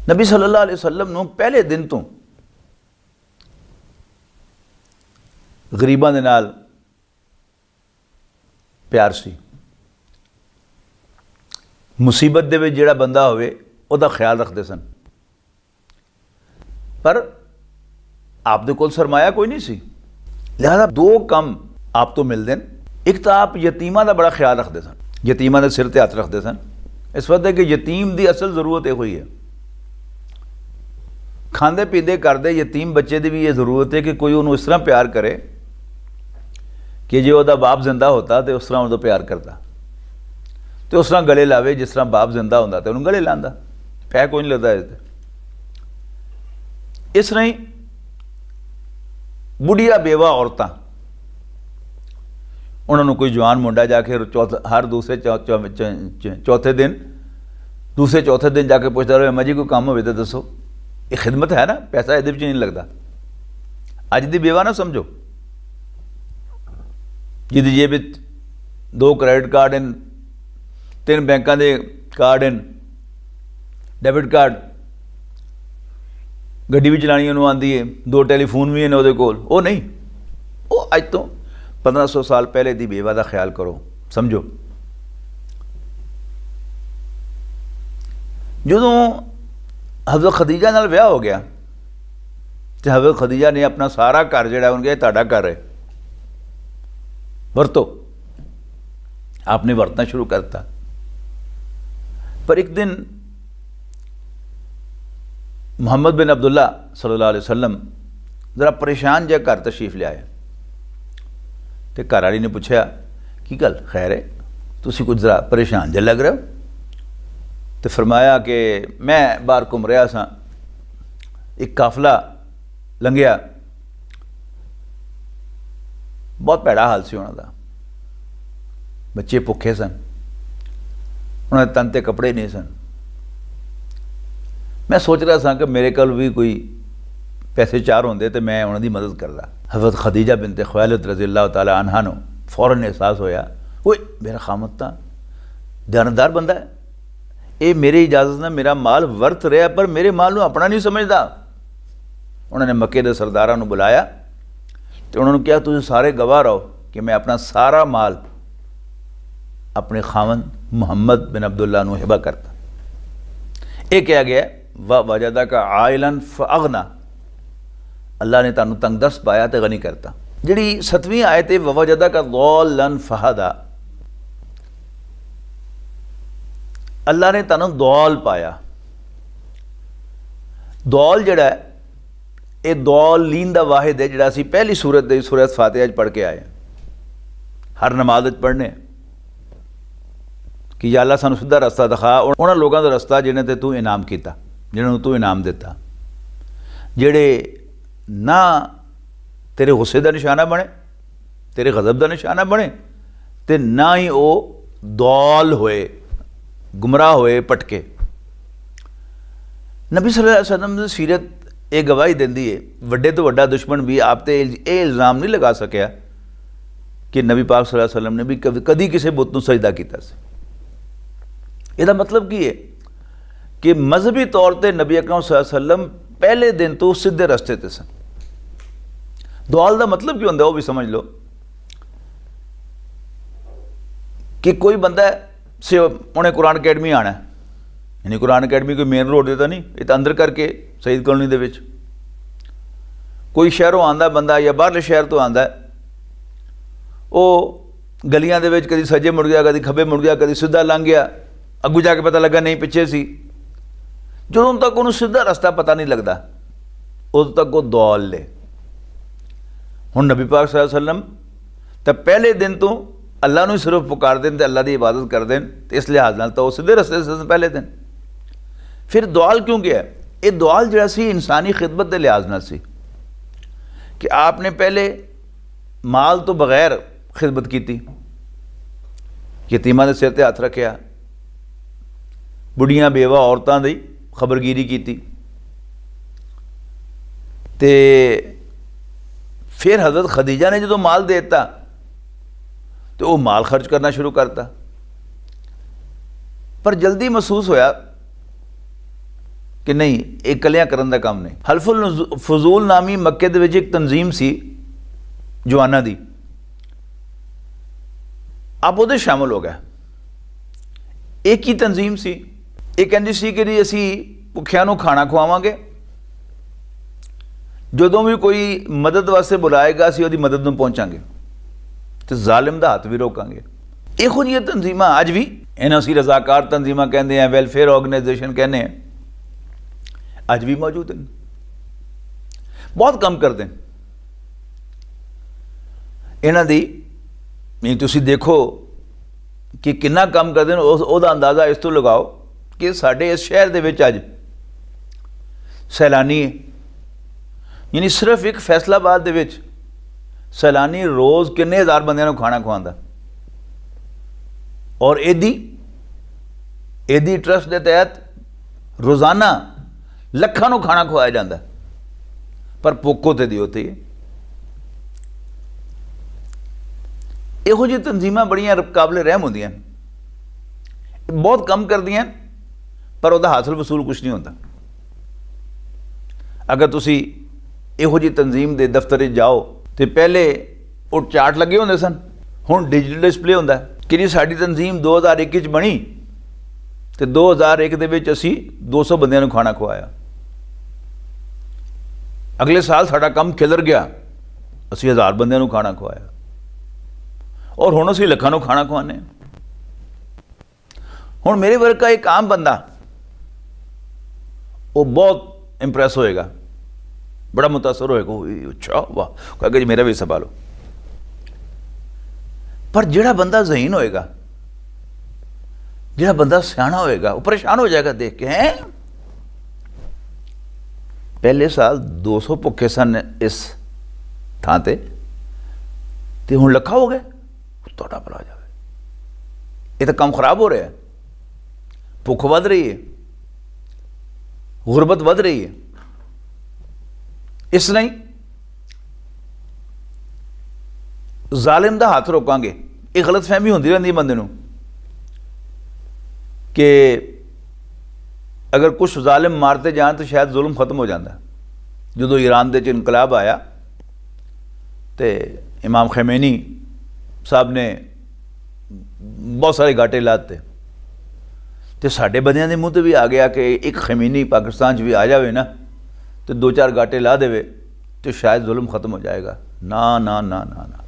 नबी सल्ला वसलम पहले दिन तो गरीबा के नाल प्यार सी मुसीबत दे जो बंदा हो ख्याल रखते सन पर आप दे कोल सरमाया कोई नहीं सी लिहाजा दो कम आप तो मिलते हैं एक तो आप यतीम का बड़ा ख्याल रखते सन यतीम के सिर ते हाथ रखते सन इस वक्त कि यतीम की असल जरूरत यह हुई है खाते पीते करते यतीम बच्चे की भी यह जरूरत है कि कोई उन्होंने इस तरह प्यार करे कि जो वह बाप जिंदा होता तो उस तरह उन्होंने प्यार करता ਤੇ ਉਸ ਤਰ੍ਹਾਂ ਗਲੇ ਲਾਵੇ ਜਿਸ ਤਰ੍ਹਾਂ ਬਾਪ ਜ਼ਿੰਦਾ ਹੁੰਦਾ ਤੇ ਉਹਨੂੰ ਗਲੇ ਲਾਂਦਾ ਪੈ ਕੋਈ ਨਹੀਂ ਲੱਗਦਾ ਇਸ ਤੇ ਇਸ ਨਹੀਂ ਬੁਢੀਆ ਬੇਵਾ ਔਰਤਾਂ ਉਹਨਾਂ ਨੂੰ ਕੋਈ ਜਵਾਨ ਮੁੰਡਾ ਜਾ ਕੇ ਹਰ ਦੂਸਰੇ ਚੌਥੇ ਦਿਨ ਦੂਸਰੇ ਚੌਥੇ ਦਿਨ ਜਾ ਕੇ ਪੁੱਛਦਾ ਰਹੇ ਅਮਾ ਜੀ ਕੋਈ ਕੰਮ ਹੋਵੇ ਤਾਂ ਦੱਸੋ ਇਹ ਖidmat ਹੈ ਨਾ ਪੈਸਾ ਇਹਦੇ ਵਿੱਚ ਨਹੀਂ ਲੱਗਦਾ ਅੱਜ ਦੀ ਬੇਵਾ ਨਾ ਸਮਝੋ ਜਿਹਦੀ ਜੇਬ ਵਿੱਚ 2 ਕ੍ਰੈਡਿਟ ਕਾਰਡ ਐਂ ਤਿੰਨ ਬੈਂਕਾਂ ਦੇ ਕਾਰਡ ਹਨ ਡੈਬਿਟ ਕਾਰਡ ਗੱਡੀ ਵੀ ਚਲਾਣੀ ਉਹਨੂੰ ਆਂਦੀ ਏ ਦੋ ਟੈਲੀਫੋਨ ਵੀ ਨੇ ਉਹਦੇ ਕੋਲ ਉਹ ਨਹੀਂ ਉਹ ਅੱਜ ਤੋਂ 1500 ਸਾਲ ਪਹਿਲੇ ਦੀ ਬੇਵਾ ਦਾ ਖਿਆਲ ਕਰੋ ਸਮਝੋ ਜਦੋਂ ਹਜ਼ਰਤ ਖਦੀਜਾ ਨਾਲ ਵਿਆਹ ਹੋ ਗਿਆ ਤੇ ਹਜ਼ਰਤ ਖਦੀਜਾ ਨੇ ਆਪਣਾ ਸਾਰਾ ਘਰ ਜਿਹੜਾ ਉਹਨਾਂ ਕਿਹਾ ਤੁਹਾਡਾ ਘਰ ਹੈ ਵਰਤੋ ਆਪਨੇ ਵਰਤਣਾ ਸ਼ੁਰੂ ਕਰਤਾ पर एक दिन मोहम्मद बिन अब्दुल्ला सल्लल्लाहु अलैहि वसल्लम ਜ਼ਰਾ ਪਰੇਸ਼ਾਨ ਜਿਹਾ ਘਰ ਤਸ਼ਰੀਫ ਲਿਆਏ ਤੇ ਘਰ ਵਾਲੀ ਨੇ ਪੁੱਛਿਆ ਕੀ ਗੱਲ ਖੈਰ ਹੈ ਤੁਸੀਂ ਕੁਝ ਜ਼ਰਾ ਪਰੇਸ਼ਾਨ ਜਿਹਾ ਲੱਗ ਰਹੇ ਹੋ ਤੇ ਫਰਮਾਇਆ ਕਿ ਮੈਂ ਬਾਹਰ ਘੁੰਮ ਰਿਹਾ ਸਾਂ ਇੱਕ ਕਾਫਲਾ ਲੰਘਿਆ ਬਹੁਤ ਭੈੜਾ ਹਾਲ ਸੀ ਉਹਨਾਂ ਦਾ ਬੱਚੇ ਭੁੱਖੇ ਸਨ उन्होंने तन ते ਕੱਪੜੇ ਨਹੀਂ ਸਨ ਮੈਂ ਸੋਚ ਰਿਹਾ ਸਾਂ ਕਿ ਮੇਰੇ ਕੋਲ ਵੀ ਕੋਈ ਪੈਸੇ ਚਾਰ ਹੁੰਦੇ ਤੇ ਮੈਂ ਉਹਨਾਂ ਦੀ ਮਦਦ ਕਰਦਾ ਹਜ਼ਰਤ ਖਦੀਜਾ ਬਿਨਤ ਖੁਆਇਲਤ ਰਜ਼ੀ ਅੱਲਾਹ ਤਾਲਾ ਅਨਹਾ ਨੂੰ ਫੌਰਨ ਅਹਿਸਾਸ ਹੋਇਆ ਓਏ ਮੇਰਾ ਖਾਮਤ ਤਾਂ ਜਾਨਦਾਰ ਬੰਦਾ ਹੈ ਇਹ ਮੇਰੀ ਇਜਾਜ਼ਤ ਨਾਲ ਮੇਰਾ ਮਾਲ ਵਰਤ ਰਿਹਾ ਪਰ ਮੇਰੇ ਮਾਲ ਨੂੰ ਆਪਣਾ ਨਹੀਂ ਸਮਝਦਾ ਉਹਨਾਂ ਨੇ ਮੱਕੇ ਦੇ ਸਰਦਾਰਾਂ ਨੂੰ ਬੁਲਾਇਆ ਤੇ ਉਹਨਾਂ ਨੂੰ ਕਿਹਾ ਤੁਸੀਂ ਸਾਰੇ ਗਵਾਹ ਰਹੋ ਕਿ ਮੈਂ ਆਪਣਾ ਸਾਰਾ ਮਾਲ अपने खावन मोहम्मद बिन अब्दुल्ला हिबा करता ये क्या गया व वजदा का आयलन फगना अल्लाह ने तू तंग दस पाया तो गनी करता जी सतवीं थे व वजदा का लन फहदा अल्लाह ने तू दौल पाया दौल जड़ा ਇਹ ਦੌਲ ਲੀਨ ਦਾ ਵਾਹਿਦ ਹੈ ਜਿਹੜਾ ਅਸੀਂ पहली सूरत सूरत ਸੂਰਤ पढ़ के आए हर नमाज पढ़ने ਨਮਾਜ਼ ਕਿ ਯਾ ਅੱਲਾ ਸਾਨੂੰ ਸਿੱਧਾ ਰਸਤਾ ਦਿਖਾ ਉਹਨਾਂ ਲੋਕਾਂ ਦਾ ਰਸਤਾ ਜਿਨ੍ਹਾਂ ਤੇ ਤੂੰ ਇਨਾਮ ਕੀਤਾ ਜਿਨ੍ਹਾਂ ਨੂੰ ਤੂੰ ਇਨਾਮ ਦਿੱਤਾ ਜਿਹੜੇ ਨਾ ਤੇਰੇ ਗੁੱਸੇ ਦਾ ਨਿਸ਼ਾਨਾ ਬਣੇ ਤੇਰੇ ਗਜ਼ਬ ਦਾ ਨਿਸ਼ਾਨਾ ਬਣੇ ਤੇ ਨਾ ਹੀ ਉਹ ਦੌਲ ਹੋਏ ਗੁੰਮਰਾਹ ਹੋਏ ਪਟਕੇ ਨਬੀ ਸੱਲੱਲਾਹੁ ਅਲੈਹਿ ਵਸੱਲਮ ਦੀ ਸਿਰਤ ਇਹ ਗਵਾਹੀ ਦਿੰਦੀ ਹੈ ਵੱਡੇ ਤੋਂ ਵੱਡਾ ਦੁਸ਼ਮਣ ਵੀ ਆਪ ਤੇ ਇਹ ਇਲਜ਼ਾਮ ਨਹੀਂ ਲਗਾ ਸਕਿਆ ਕਿ ਨਬੀ ਪਾਕ ਸੱਲੱਲਾਹੁ ਅਲੈਹਿ ਵਸੱਲਮ ਨੇ ਵੀ ਕਦੀ ਕਿਸੇ ਬੁੱਤ ਨੂੰ ਸਜਦਾ ਕੀਤਾ ਸੀ ਇਹਦਾ ਮਤਲਬ ਕੀ ਹੈ ਕਿ ਮذਹਬੀ ਤੌਰ ਤੇ ਨਬੀ ਅਕਰਮ ਸੱਲਮ ਪਹਿਲੇ ਦਿਨ ਤੋਂ ਸਿੱਧੇ ਰਸਤੇ ਤੇ ਸਨ ਦੁਆਲ ਦਾ ਮਤਲਬ ਕੀ ਹੁੰਦਾ ਉਹ ਵੀ ਸਮਝ ਲਓ ਕਿ ਕੋਈ ਬੰਦਾ ਸੇ ਉਹਨੇ ਕੁਰਾਨ ਅਕੈਡਮੀ ਆਣਾ ਯਾਨੀ ਕੁਰਾਨ ਅਕੈਡਮੀ ਕੋਈ ਮੇਨ ਰੋਡ ਦੇ ਤਾਂ ਨਹੀਂ ਇਹ ਤਾਂ ਅੰਦਰ ਕਰਕੇ ਸ਼ਹੀਦ ਕਲੋਨੀ ਦੇ ਵਿੱਚ ਕੋਈ ਸ਼ਹਿਰੋਂ ਆਂਦਾ ਬੰਦਾ ਜਾਂ ਬਾਹਰਲੇ ਸ਼ਹਿਰ ਤੋਂ ਆਂਦਾ ਉਹ ਗਲੀਆਂ ਦੇ ਵਿੱਚ ਕਦੀ ਸੱਜੇ ਮੁੜ ਗਿਆ ਕਦੀ ਖੱਬੇ ਮੁੜ ਗਿਆ ਕਦੀ ਸਿੱਧਾ ਲੰਘ ਗਿਆ अगू जाके पता लगा नहीं पिछे से जो तक उन्होंने सीधा रस्ता पता नहीं लगता उद तक वो दौल ले हूँ नबी पाक सलम तो पहले दिन तो अल्लाह ही सिर्फ पुकार देन अल्लाह की इबादत कर दे इस लिहाज न तो सीधे रस्ते पहले दिन फिर दुआल क्यों गया ये दुआल जरा इंसानी खिदमत के लिहाज न से कि आपने पहले माल तो बगैर खिदमत की यतीमा ने सिर पर हाथ रखे ਬੁੱਢੀਆਂ ਬੇਵਾ ਔਰਤਾਂ ਦੀ ਖਬਰਗੀਰੀ ਕੀਤੀ ਤੇ ਫਿਰ حضرت ਖਦੀਜਾ ਨੇ ਜਦੋਂ ਮਾਲ ਦੇ ਦਿੱਤਾ ਤੇ ਉਹ ਮਾਲ ਖਰਚ ਕਰਨਾ ਸ਼ੁਰੂ ਕਰਤਾ ਪਰ ਜਲਦੀ ਮਹਿਸੂਸ ਹੋਇਆ ਕਿ ਨਹੀਂ ਇਹ ਕਲਿਆਂ ਕਰਨ ਦਾ ਕੰਮ ਨਹੀਂ ਹਲਫੁਲ ਫਜ਼ੂਲ ਨਾਮੀ ਮੱਕੇ ਦੇ ਵਿੱਚ ਇੱਕ ਤਨਜ਼ੀਮ ਸੀ ਜਵਾਨਾਂ ਦੀ ਆਪ ਉਹਦੇ ਸ਼ਾਮਲ ਹੋ ਗਏ ਇੱਕ ਹੀ ਤਨਜ਼ੀਮ ਸੀ ਇਹ ਕਹਿੰਦੀ ਸੀ ਕਿ ਜੀ ਅਸੀਂ ਭੁੱਖਿਆਂ ਨੂੰ ਖਾਣਾ ਖਵਾਵਾਂਗੇ ਜਦੋਂ ਵੀ ਕੋਈ ਮਦਦ ਵਾਸਤੇ ਬੁਲਾਏਗਾ ਅਸੀਂ ਉਹਦੀ ਮਦਦ ਨੂੰ ਪਹੁੰਚਾਂਗੇ ਤੇ ਜ਼ਾਲਿਮ ਦਾ ਹੱਥ ਵੀ ਰੋਕਾਂਗੇ ਇਹੋ ਜਿਹੀਆਂ ਤਨਜ਼ੀਮਾਂ ਅੱਜ ਵੀ ਇਹਨਾਂ ਸੀ ਰਜ਼ਾਕਾਰ ਤਨਜ਼ੀਮਾਂ ਕਹਿੰਦੇ ਆ ਵੈਲਫੇਅਰ ਆਰਗੇਨਾਈਜੇਸ਼ਨ ਕਹਿੰਦੇ ਆ ਅੱਜ ਵੀ ਮੌਜੂਦ ਹਨ ਬਹੁਤ ਕੰਮ ਕਰਦੇ ਹਨ ਇਹਨਾਂ ਦੀ ਮੈਂ ਤੁਸੀਂ ਦੇਖੋ ਕਿ ਕਿੰਨਾ ਕੰਮ ਕਰਦੇ ਨੇ ਉਹਦਾ ਅੰਦਾਜ਼ਾ ਇਸ ਤੋਂ ਲਗਾਓ ਕਿ ਸਾਡੇ ਇਸ ਸ਼ਹਿਰ ਦੇ ਵਿੱਚ ਅੱਜ ਸੈਲਾਨੀ ਯਾਨੀ ਸਿਰਫ ਇੱਕ ਫੈਸਲਾਬਾਦ ਦੇ ਵਿੱਚ ਸੈਲਾਨੀ ਰੋਜ਼ ਕਿੰਨੇ ਹਜ਼ਾਰ ਬੰਦਿਆਂ ਨੂੰ ਖਾਣਾ ਖਵਾਉਂਦਾ ਔਰ ਇਹਦੀ ਇਹਦੀ ਟਰਸਟ ਦੇ ਤਹਿਤ ਰੋਜ਼ਾਨਾ ਲੱਖਾਂ ਨੂੰ ਖਾਣਾ ਖਵਾਇਆ ਜਾਂਦਾ ਪਰ ਪੋਕੋ ਤੇ ਦੀ ਹੋਤੀ ਇਹੋ ਜਿਹੀ ਤਨਜ਼ੀਮਾਂ ਬੜੀਆਂ ਕਾਬਲੇ ਰਹਿਮ ਹੁੰਦੀਆਂ ਬਹੁਤ ਕੰਮ ਕਰਦੀਆਂ ਪਰ ਉਹਦਾ ਹਾਸਲ ਵਸੂਲ ਕੁਝ ਨਹੀਂ ਹੁੰਦਾ ਅਗਰ ਤੁਸੀਂ ਇਹੋ ਜੀ ਤਨਜ਼ੀਮ ਦੇ ਦਫ਼ਤਰ 'ਚ ਜਾਓ ਤੇ ਪਹਿਲੇ ਉਹ ਚਾਰਟ ਲੱਗੇ ਹੁੰਦੇ ਸਨ ਹੁਣ ਡਿਜੀਟਲ ਡਿਸਪਲੇ ਹੁੰਦਾ ਕਿ ਜੀ ਸਾਡੀ ਤਨਜ਼ੀਮ 2021 'ਚ ਬਣੀ ਤੇ 2001 ਦੇ ਵਿੱਚ ਅਸੀਂ 200 ਬੰਦਿਆਂ ਨੂੰ ਖਾਣਾ ਖਵਾਇਆ ਅਗਲੇ ਸਾਲ ਸਾਡਾ ਕੰਮ ਖਿਲਰ ਗਿਆ ਅਸੀਂ ਹਜ਼ਾਰ ਬੰਦਿਆਂ ਨੂੰ ਖਾਣਾ ਖਵਾਇਆ ਔਰ ਹੁਣ ਅਸੀਂ ਲੱਖਾਂ ਨੂੰ ਖਾਣਾ ਖਵਾਣੇ ਹੁਣ ਮੇਰੇ ਵਰਗਾ ਇੱਕ ਆਮ ਬੰਦਾ वो बहुत इंप्रेस होएगा बड़ा मुतासर होएगा अच्छा वाह कहेगा जी मेरा भी संभालो पर जोड़ा बंदा जहीन होएगा जो बंदा सियाना होएगा वो परेशान हो जाएगा देख के हैं पहले साल 200 भुखे सन इस थां ते ਤੇ लखा हो ਹੋ ਗਿਆ ਤੁਹਾਡਾ जाए ये तो ਤਾਂ खराब हो रहा है भुख बढ़ रही है गुरबत बढ़ रही है इस नहीं जालिम का हाथ रोकोंगे एक गलत फहमी होंगी रही बंद कि अगर कुछ जालिम मारते जाए तो शायद जुल्म खत्म हो जाता जो ईरान के इनकलाब आया तो इमाम खैमेनी साहब ने बहुत सारे घाटे लाते ਤੇ ਸਾਡੇ ਬੰਦਿਆਂ ਦੇ ਮੂੰਹ ਤੇ ਵੀ ਆ ਗਿਆ ਕਿ ਇੱਕ ਖਮੀਨੀ ਪਾਕਿਸਤਾਨ 'ਚ ਵੀ ਆ ਜਾਵੇ ਨਾ ਤੇ ਦੋ ਚਾਰ ਗਾਟੇ ਲਾ ਦੇਵੇ ਤੇ ਸ਼ਾਇਦ ਜ਼ੁਲਮ ਖਤਮ ਹੋ ਜਾਏਗਾ ਨਾ ਨਾ ਨਾ ਨਾ ਨਾ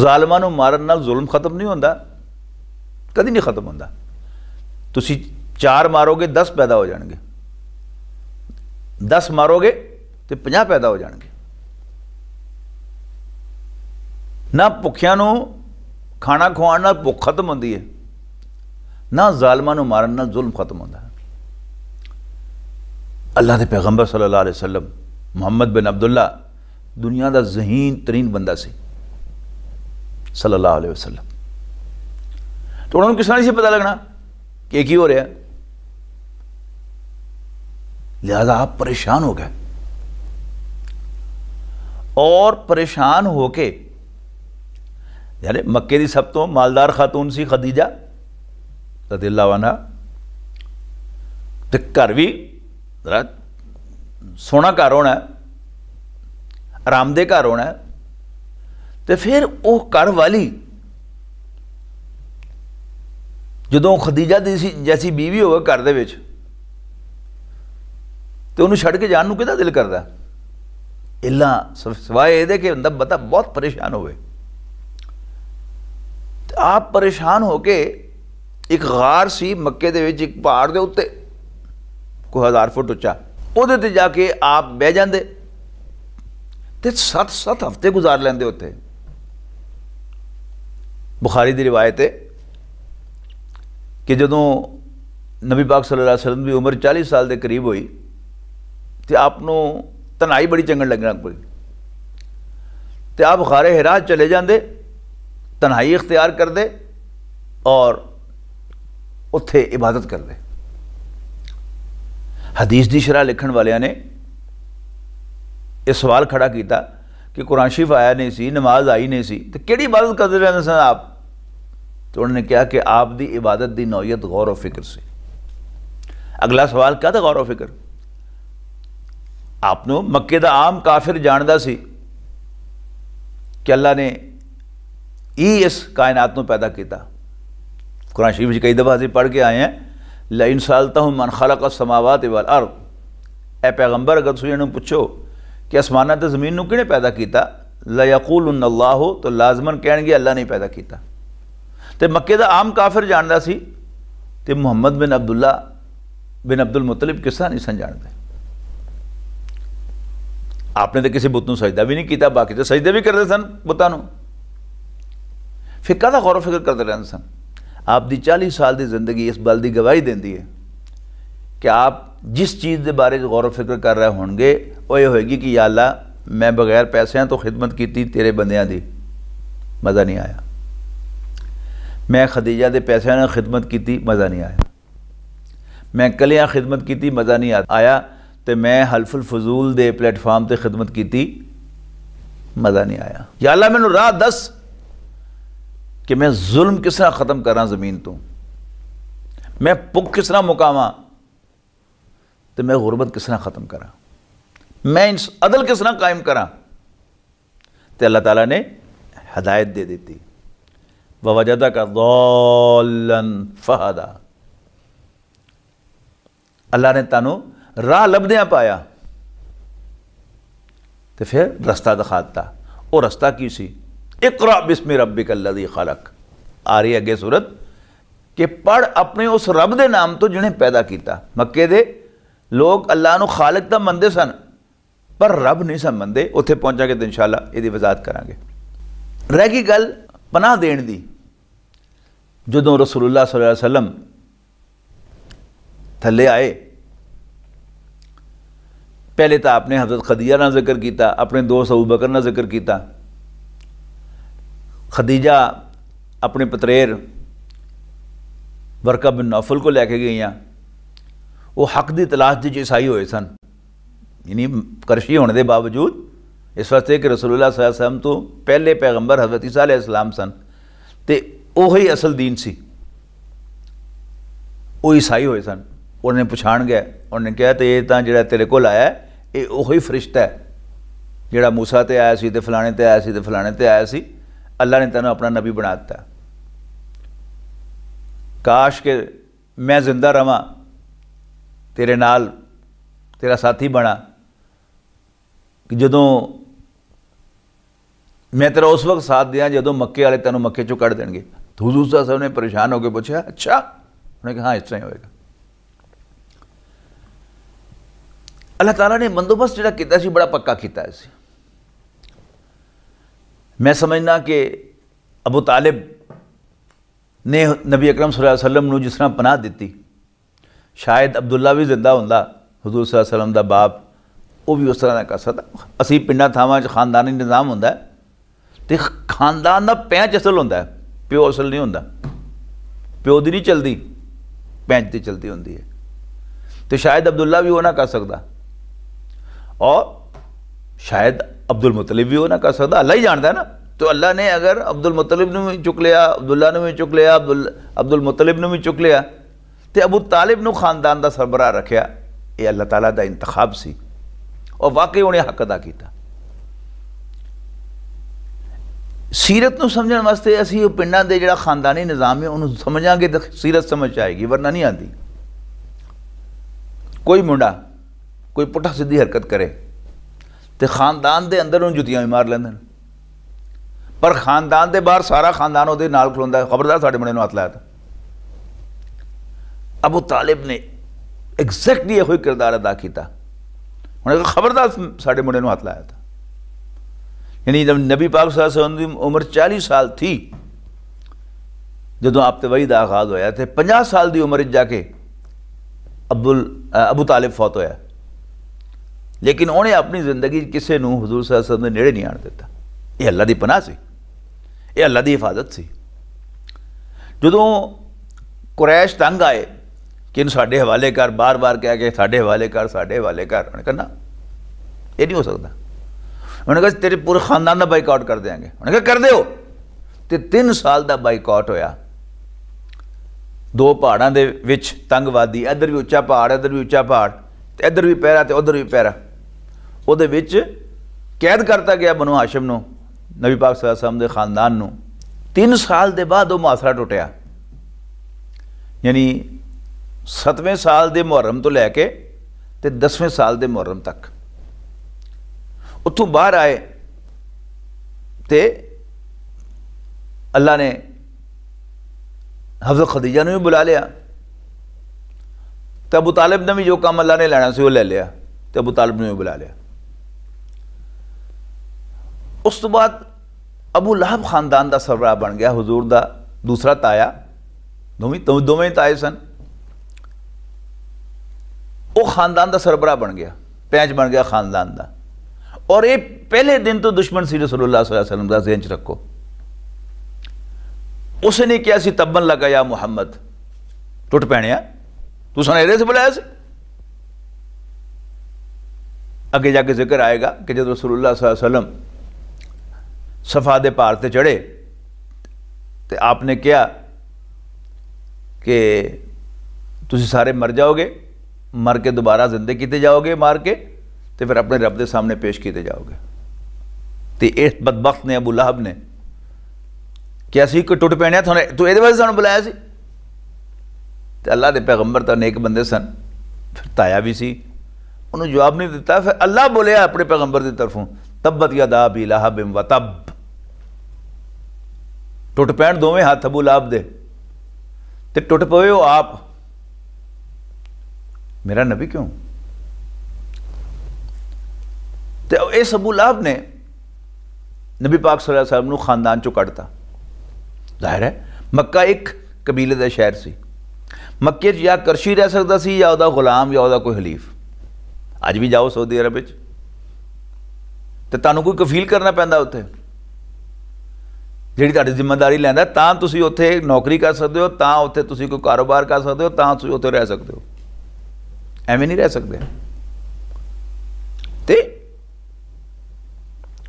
ਜ਼ਾਲਮਾਂ ਨੂੰ ਮਾਰਨ ਨਾਲ ਜ਼ੁਲਮ ਖਤਮ ਨਹੀਂ ਹੁੰਦਾ ਕਦੀ ਨਹੀਂ ਖਤਮ ਹੁੰਦਾ ਤੁਸੀਂ ਚਾਰ ਮਾਰੋਗੇ 10 ਪੈਦਾ ਹੋ ਜਾਣਗੇ 10 ਮਾਰੋਗੇ ਤੇ 50 ਪੈਦਾ ਹੋ ਜਾਣਗੇ ਨਾ ਭੁੱਖਿਆਂ ਨੂੰ ਖਾਣਾ ਖਵਾਉਣ ਨਾਲ ਭੁੱਖ ਖਤਮ ਹੁੰਦੀ ਹੈ ना जालमान मारन ना जुल्म खत्म होता अल्लाह के पैगंबर सल्लल्लाहु अलैहि वसल्लम मोहम्मद बिन अब्दुल्ला दुनिया का जहीन तरीन बंदा से सल्लल्लाहु अलैहि वसल्लम तो उन्होंने किस तरह से पता लगना कि की हो रहा लिहाजा आप परेशान हो गए और परेशान होके यानी मक्के की सब तो मालदार खातून सी खदीजा ਰਦਿੱਲਾ ਵਾਨਾ ਤੇ ਘਰ ਵੀ ਜ਼ਰਾ ਸੋਹਣਾ ਘਰ ਹੋਣਾ ਆਰਾਮ ਦੇ ਘਰ ਹੋਣਾ ਤੇ ਫਿਰ ਉਹ ਘਰ ਵਾਲੀ ਜਦੋਂ ਖਦੀਜਾ ਦੀ ਸੀ ਜੈਸੀ بیوی ਹੋਵੇ ਘਰ ਦੇ ਵਿੱਚ ਤੇ ਉਹਨੂੰ ਛੱਡ ਕੇ ਜਾਣ ਨੂੰ ਕਿਹਦਾ ਦਿਲ ਕਰਦਾ ਇਲਾ ਸਵਾਏ ਇਹਦੇ ਕਿ ਹੁੰਦਾ ਬਤਾ ਬਹੁਤ ਪਰੇਸ਼ਾਨ ਹੋਵੇ ਆਪ ਪਰੇਸ਼ਾਨ ਹੋ ਕੇ एक गार से मक्के पहाड़ के उत्ते कोई हज़ार फुट उच्चा वो जाके आप बह जाते तो सत सत हफ्ते गुजार लेंगे उत्थे बुखारी की रिवायत है कि जो नबी पाक सल्ला वसलम की उम्र चालीस साल के करीब हुई तो आपू तनाई बड़ी चंगन लगन लग पी तो आप खारे हेरा चले जाते तनाई इख्तियार करते और ਉੱਥੇ ਇਬਾਦਤ रहे ਹਦੀਸ ਦੀ शराह ਲਿਖਣ ਵਾਲਿਆਂ ਨੇ ਇਹ ਸਵਾਲ ਖੜਾ ਕੀਤਾ ਕਿ ਕੁਰਾਨ ਸ਼ਰੀਫ ਆਇਆ ਨਹੀਂ ਸੀ ਨਮਾਜ਼ ਆਈ ਨਹੀਂ ਸੀ ਤੇ ਕਿਹੜੀ ਇਬਾਦਤ ਕਰਦੇ ਰਹਿੰਦੇ ਸਨ ਆਪ तो उन्होंने कहा कि आप दी इबादत की नौीयत गौर व फिक्र से अगला सवाल क्या था गौर व फिक्र आपनों मक्के का आम काफिर जानता सी कि अल्लाह ने ही इस कायनात को पैदा किया कुरान शरीफ जी कई दफ़ा से पढ़ के आए हैं लाइन सालता हूँ मन खाला का समावत वाल अर ए पैगम्बर अगर तुम तुझे पुछो कि आसमाना तो जमीन में किने पैदा किया लकूल उन अल्लाह हो तो लाजमन कहे अल्लाह ने पैदा किया तो मके का आम काफिर जानता सी तो मुहम्मद बिन अब्दुल्ला बिन अब्दुल मुतलिब किसा नहीं सन जानते आपने तो किसी बुत सजदा भी नहीं किया बाकी तो सजदे भी करते सन बुतानू फिर कौर फिक्र करते रहते सन आप दी चाली साल की जिंदगी इस बल की गवाही दें कि आप जिस चीज़ के बारे गौर फिक्र कर रहे होंगे वो ये होएगी कि यला मैं बगैर पैसों तो खिदमत की तेरे बंद मज़ा नहीं आया मैं खदीजा के पैसों ने खिदमत की मज़ा नहीं आया मैं कलिया खिदमत की मज़ा नहीं आ आया तो मैं हल्फुल फजूल के प्लेटफॉर्म से खिदमत की मज़ा नहीं आया यला मैं राह दस કે મેં ઝુલમ કિસરા ખતમ કરા જમીન તું મેં પુક કિસરા મુકામા તે મેં ગુરબત કિસરા ખતમ કરા મેં ઇસ અદલ કિસરા કાયમ કરા તે અલ્લાહ તઆલા ને હિદાયત દે દીતી વ વજદા કદાલન ફહદ અલ્લાહ ને તાનુ રાહ લબદયા પાયા તે ફિર રસ્તા દિખા દતા ઓ રસ્તા કીસી इकरा बिस्मे रबी कल खालक आ रही अगे सूरत कि पढ़ अपने उस रब के नाम तो जिन्हें पैदा किया मके दे लोग अल्लाह न खालक तो मनते सन पर रब नहीं सन मनते उत्थे पहुँचा के इन शाला यदि वजात करा रह गई गल पनाह दे जो रसूल्ला सलम थले आए पहले तो आपने हजरत खदिया जिक्र किया अपने दोस्त अबू बकर जिक्र किया ਖਦੀਜਾ ਆਪਣੇ ਪਤਰੇਰ ਵਰਕਾ ਬਿਨ ਨਫਲ ਕੋ ਲੈ ਕੇ ਗਈਆਂ ਉਹ ਹੱਕ ਦੀ ਤਲਾਸ਼ ਦੇ ਜਿਸਾਈ ਹੋਏ ਸਨ ਯਾਨੀ ਕਰਸ਼ੀ ਹੋਣ ਦੇ ਬਾਵਜੂਦ ਇਸ ਵਾਸਤੇ ਕਿ ਰਸੂਲullah ਸੱਲੱਲਾਹੁ ਸਲਮ ਤੋਂ ਪਹਿਲੇ ਪੈਗੰਬਰ حضرت ਇਸਾ ਅਲੈਹਿ ਸਲਮ ਸਨ ਤੇ ਉਹੀ ਅਸਲ دین ਸੀ ਉਹ ਈਸਾਈ ਹੋਏ ਸਨ ਉਹਨੇ ਪਛਾਣ ਗਿਆ ਉਹਨੇ ਕਿਹਾ ਤੇ ਇਹ ਤਾਂ ਜਿਹੜਾ ਤੇਰੇ ਕੋਲ ਆਇਆ ਇਹ ਉਹੀ ਫਰਿਸ਼ਤਾ ਹੈ ਜਿਹੜਾ موسی ਤੇ ਆਇਆ ਸੀ ਤੇ ਫਲਾਣੇ ਤੇ ਆਇਆ ਸੀ ਤੇ ਫਲਾਣੇ ਤੇ ਆਇਆ ਸੀ अल्लाह ने तेन अपना नबी बना दिता काश के मैं जिंदा रव तेरे नाल तेरा साथी बना कि जो मैं तेरा उस वक्त साथ दिया जो मक्के वाले तेन मक्के चो कड़ देंगे तो हजूर साहब ने परेशान होकर पूछा अच्छा उन्हें कहा हाँ इस तरह ही होगा अल्लाह तला ने बंदोबस्त जोड़ा किया बड़ा पक्का किया ਮੈਂ ਸਮਝਦਾ ਕਿ ਅਬੂ ਤਾਲਿਬ ਨੇ ਨਬੀ ਅਕਰਮ ਸੱਲੱਲਾਹੁ ਅਲੈहि ਵਸੱਲਮ ਨੂੰ ਜਿਸ ਤਰ੍ਹਾਂ ਪਨਾਹ ਦਿੱਤੀ ਸ਼ਾਇਦ ਅਬਦੁੱਲਾ ਵੀ ਜ਼ਿੰਦਾ ਹੁੰਦਾ ਹਜ਼ੂਰ ਸੱਲੱਲਾਹੁ ਅਲੈहि ਵਸੱਲਮ ਦਾ ਬਾਪ ਉਹ ਵੀ ਉਸ ਤਰ੍ਹਾਂ ਦਾ ਕਰ ਸਕਦਾ ਅਸੀਂ ਪਿੰਡਾਂ ਥਾਵਾਂ 'ਚ ਖਾਨਦਾਨੀ ਨਿਜ਼ਾਮ ਹੁੰਦਾ ਤੇ ਖਾਨਦਾਨ ਦਾ ਪੈਂਚ ਅਸਲ ਹੁੰਦਾ ਪਿਓ ਅਸਲ ਨਹੀਂ ਹੁੰਦਾ ਪਿਓ ਦੀ ਨਹੀਂ ਚਲਦੀ ਪੈਂਚ ਤੇ ਚਲਦੀ ਹੁੰਦੀ ਹੈ ਤੇ ਸ਼ਾਇਦ ਅਬਦੁੱਲਾ ਵੀ ਉਹ ਨਾ ਕਰ ਸਕਦਾ ਔਰ ਸ਼ਾਇਦ अब्दुल मुतलिब भी होना का सदा अल्लाह ही जानता है ना तो अल्लाह ने अगर अब्दुल मुतलिब ने भी चुक लिया अब्दुल्ला ने भी चुक लिया अब्दुल अब्दुल मुतलिब ने भी चुक लिया तो अबू तालिब ने खानदान का सरबराह रखा ये अल्लाह ताला का इंतखाब सी और वाकई उन्हें हक अदा किया सीरत को समझने वास्ते असी पिंड जरा खानदानी निजाम है उन्होंने समझा तो सीरत समझ आएगी वरना नहीं आती कोई मुंडा कोई ਮੁੰਡਾ सीधी हरकत करे तो खानदान के अंदर उन्हें जुतियां भी मार लेंदेन पर खानदान के बाहर सारा खानदान वो खिलोद खबरदार साढ़े मुंडे हाथ लाया था अबू तालिब ने एग्जैक्टली यह किरदार अदा किया उन्हें खबरदार साढ़े मुंडे हाथ लाया था यानी जब नबी पाक साहब से उनकी उम्र चालीस साल थी जो आप वही का आगाज होया तो पाँ साल की उम्र जाके अब्दुल अबू तालिब फौत होया ਲੇਕਿਨ ਉਹਨੇ ਆਪਣੀ ਜ਼ਿੰਦਗੀ ਕਿਸੇ ਨੂੰ ਹਜ਼ੂਰ ਸਾਹਿਬ ਦੇ ਨੇੜੇ ਨਹੀਂ ਆਣ ਦਿੱਤਾ ਇਹ ਅੱਲਾ ਦੀ ਪਨਾਹ ਸੀ ਇਹ ਅੱਲਾ ਦੀ ਹਿਫਾਜ਼ਤ ਸੀ ਜਦੋਂ ਕੁਰੈਸ਼ ਤੰਗ ਆਏ ਕਿ ਇਹਨੂੰ ਸਾਡੇ ਹਵਾਲੇ ਕਰ ਬਾਰ-ਬਾਰ ਕਹਿ ਕੇ ਸਾਡੇ ਹਵਾਲੇ ਕਰ ਸਾਡੇ ਹਵਾਲੇ ਕਰ ਉਹਨੇ ਕਹਿੰਦਾ ਇਹ ਨਹੀਂ ਹੋ ਸਕਦਾ ਉਹਨੇ ਕਿਹਾ ਤੇਰੇ ਪੂਰੇ ਖਾਨਦਾਨ ਦਾ ਬਾਈਕਾਟ ਕਰ ਦੇਾਂਗੇ ਉਹਨੇ ਕਿਹਾ ਕਰ ਦਿਓ ਤੇ 3 ਸਾਲ ਦਾ ਬਾਈਕਾਟ ਹੋਇਆ ਦੋ ਪਹਾੜਾਂ ਦੇ ਵਿੱਚ ਤੰਗਵਾਦੀ ਇੱਧਰ ਵੀ ਉੱਚਾ ਪਹਾੜ ਇੱਧਰ ਵੀ ਉੱਚਾ ਪਹਾੜ ਤੇ ਇੱਧਰ ਵੀ ਪੈਰਾ ਤੇ ਉੱਧਰ ਵੀ ਪੈਰਾ ਉਹਦੇ ਵਿੱਚ ਕੈਦ ਕਰਤਾ ਗਿਆ ਬਨੂ ਹਾਸ਼ਮ ਨੂੰ ਨਬੀ ਪਾਕ ਸੱਲੱਲਾਹੁ ਅਲੈहि ਵਸੱਲਮ ਦੇ ਖਾਨਦਾਨ ਨੂੰ 3 ਸਾਲ ਦੇ ਬਾਅਦ ਉਹ ਮਾਸਰਾ ਟੁੱਟਿਆ ਯਾਨੀ 7ਵੇਂ ਸਾਲ ਦੇ ਮੁਹਰਮ ਤੋਂ ਲੈ ਕੇ ਤੇ 10ਵੇਂ ਸਾਲ ਦੇ ਮੁਹਰਮ ਤੱਕ ਉੱਥੋਂ ਬਾਹਰ ਆਏ ਤੇ ਅੱਲਾ ਨੇ ਹਜ਼ਰ ਖਦੀਜਾ ਨੂੰ ਵੀ ਬੁਲਾ ਲਿਆ ਤੇ ਅਬੂ ਤਾਲਿਬ ਨੇ ਵੀ ਜੋ ਕੰਮ ਅੱਲਾ ਨੇ ਲੈਣਾ ਸੀ ਉਹ ਲੈ ਲਿਆ ਤੇ ਅਬੂ ਤਾਲਿਬ ਨੂੰ ਵੀ ਬੁਲਾ ਲਿਆ उस तो बाद अबू लहब खानदान का सरबराह बन गया हजूर का दूसरा ताया दोवें दो, दो ताए सन वह खानदान का सरबराह बन गया पैंच बन गया खानदान का और ये पहले दिन तो दुश्मन सी रसोल्लासलम का जेन च रखो उसने किया तब्बन लगा या मुहम्मद टुट पैने तू सुना से बुलाया से अगे जाके जिक्र आएगा कि जो रसोल्लासलम सफा दे पार से चढ़े तो आपने कहा कि तुम सारे मर जाओगे मर के दोबारा जिंदे किए जाओगे मार के तो फिर अपने रब के सामने पेश किए जाओगे तो इस बदबक ने अबू लाहब ने क्या सी कोई टुट पैने थोड़े तू ये वजह सू बुलाया तो अल्लाह के पैगंबर तो अनेक बंदे सन फिर ताया भी सी उन्होंने जवाब नहीं दिता फिर अल्लाह बोलिया अपने पैगंबर की तरफों तब बतिया दा बी लाहब तब ਟੁੱਟ ਪੈਣ ਦੋਵੇਂ ਹੱਥ ਅਬੂ ਲਾਬ ਦੇ ਤੇ ਟੁੱਟ ਪਵੇ ਉਹ ਆਪ ਮੇਰਾ ਨਬੀ ਕਿਉਂ ਤੇ ਇਸ ਅਬੂ ਲਾਬ ਨੇ ਨਬੀ ਪਾਕ ਸੱਲੱਲਾਹੁ ਅਲੈहि ਵਸੱਲਮ ਨੂੰ ਖਾਨਦਾਨ ਚੋਂ ਕੱਢਤਾ ਜ਼ਾਹਿਰ ਹੈ ਮੱਕਾ ਇੱਕ ਕਬੀਲੇ ਦਾ ਸ਼ਹਿਰ ਸੀ ਮੱਕੇ 'ਚ ਜਾਂ ਕਰਸ਼ੀ ਰਹਿ ਸਕਦਾ ਸੀ ਜਾਂ ਉਹਦਾ ਗੁਲਾਮ ਜਾਂ ਉਹਦਾ ਕੋਈ ਹਲੀਫ ਅੱਜ ਵੀ ਜਾਓ ਸਾਊਦੀ ਅਰਬ ਵਿੱਚ ਤੇ ਤੁਹਾਨੂੰ ਕੋਈ ਕਫੀਲ ਕਰਨਾ ਪੈਂਦਾ ਉੱਥੇ जी तीन जिम्मेदारी लेंदा ता तुसी उथे नौकरी कर सकदे हो कोई कारोबार कर सकदे हो ता रह सकदे हो एवें नहीं रह सकते ते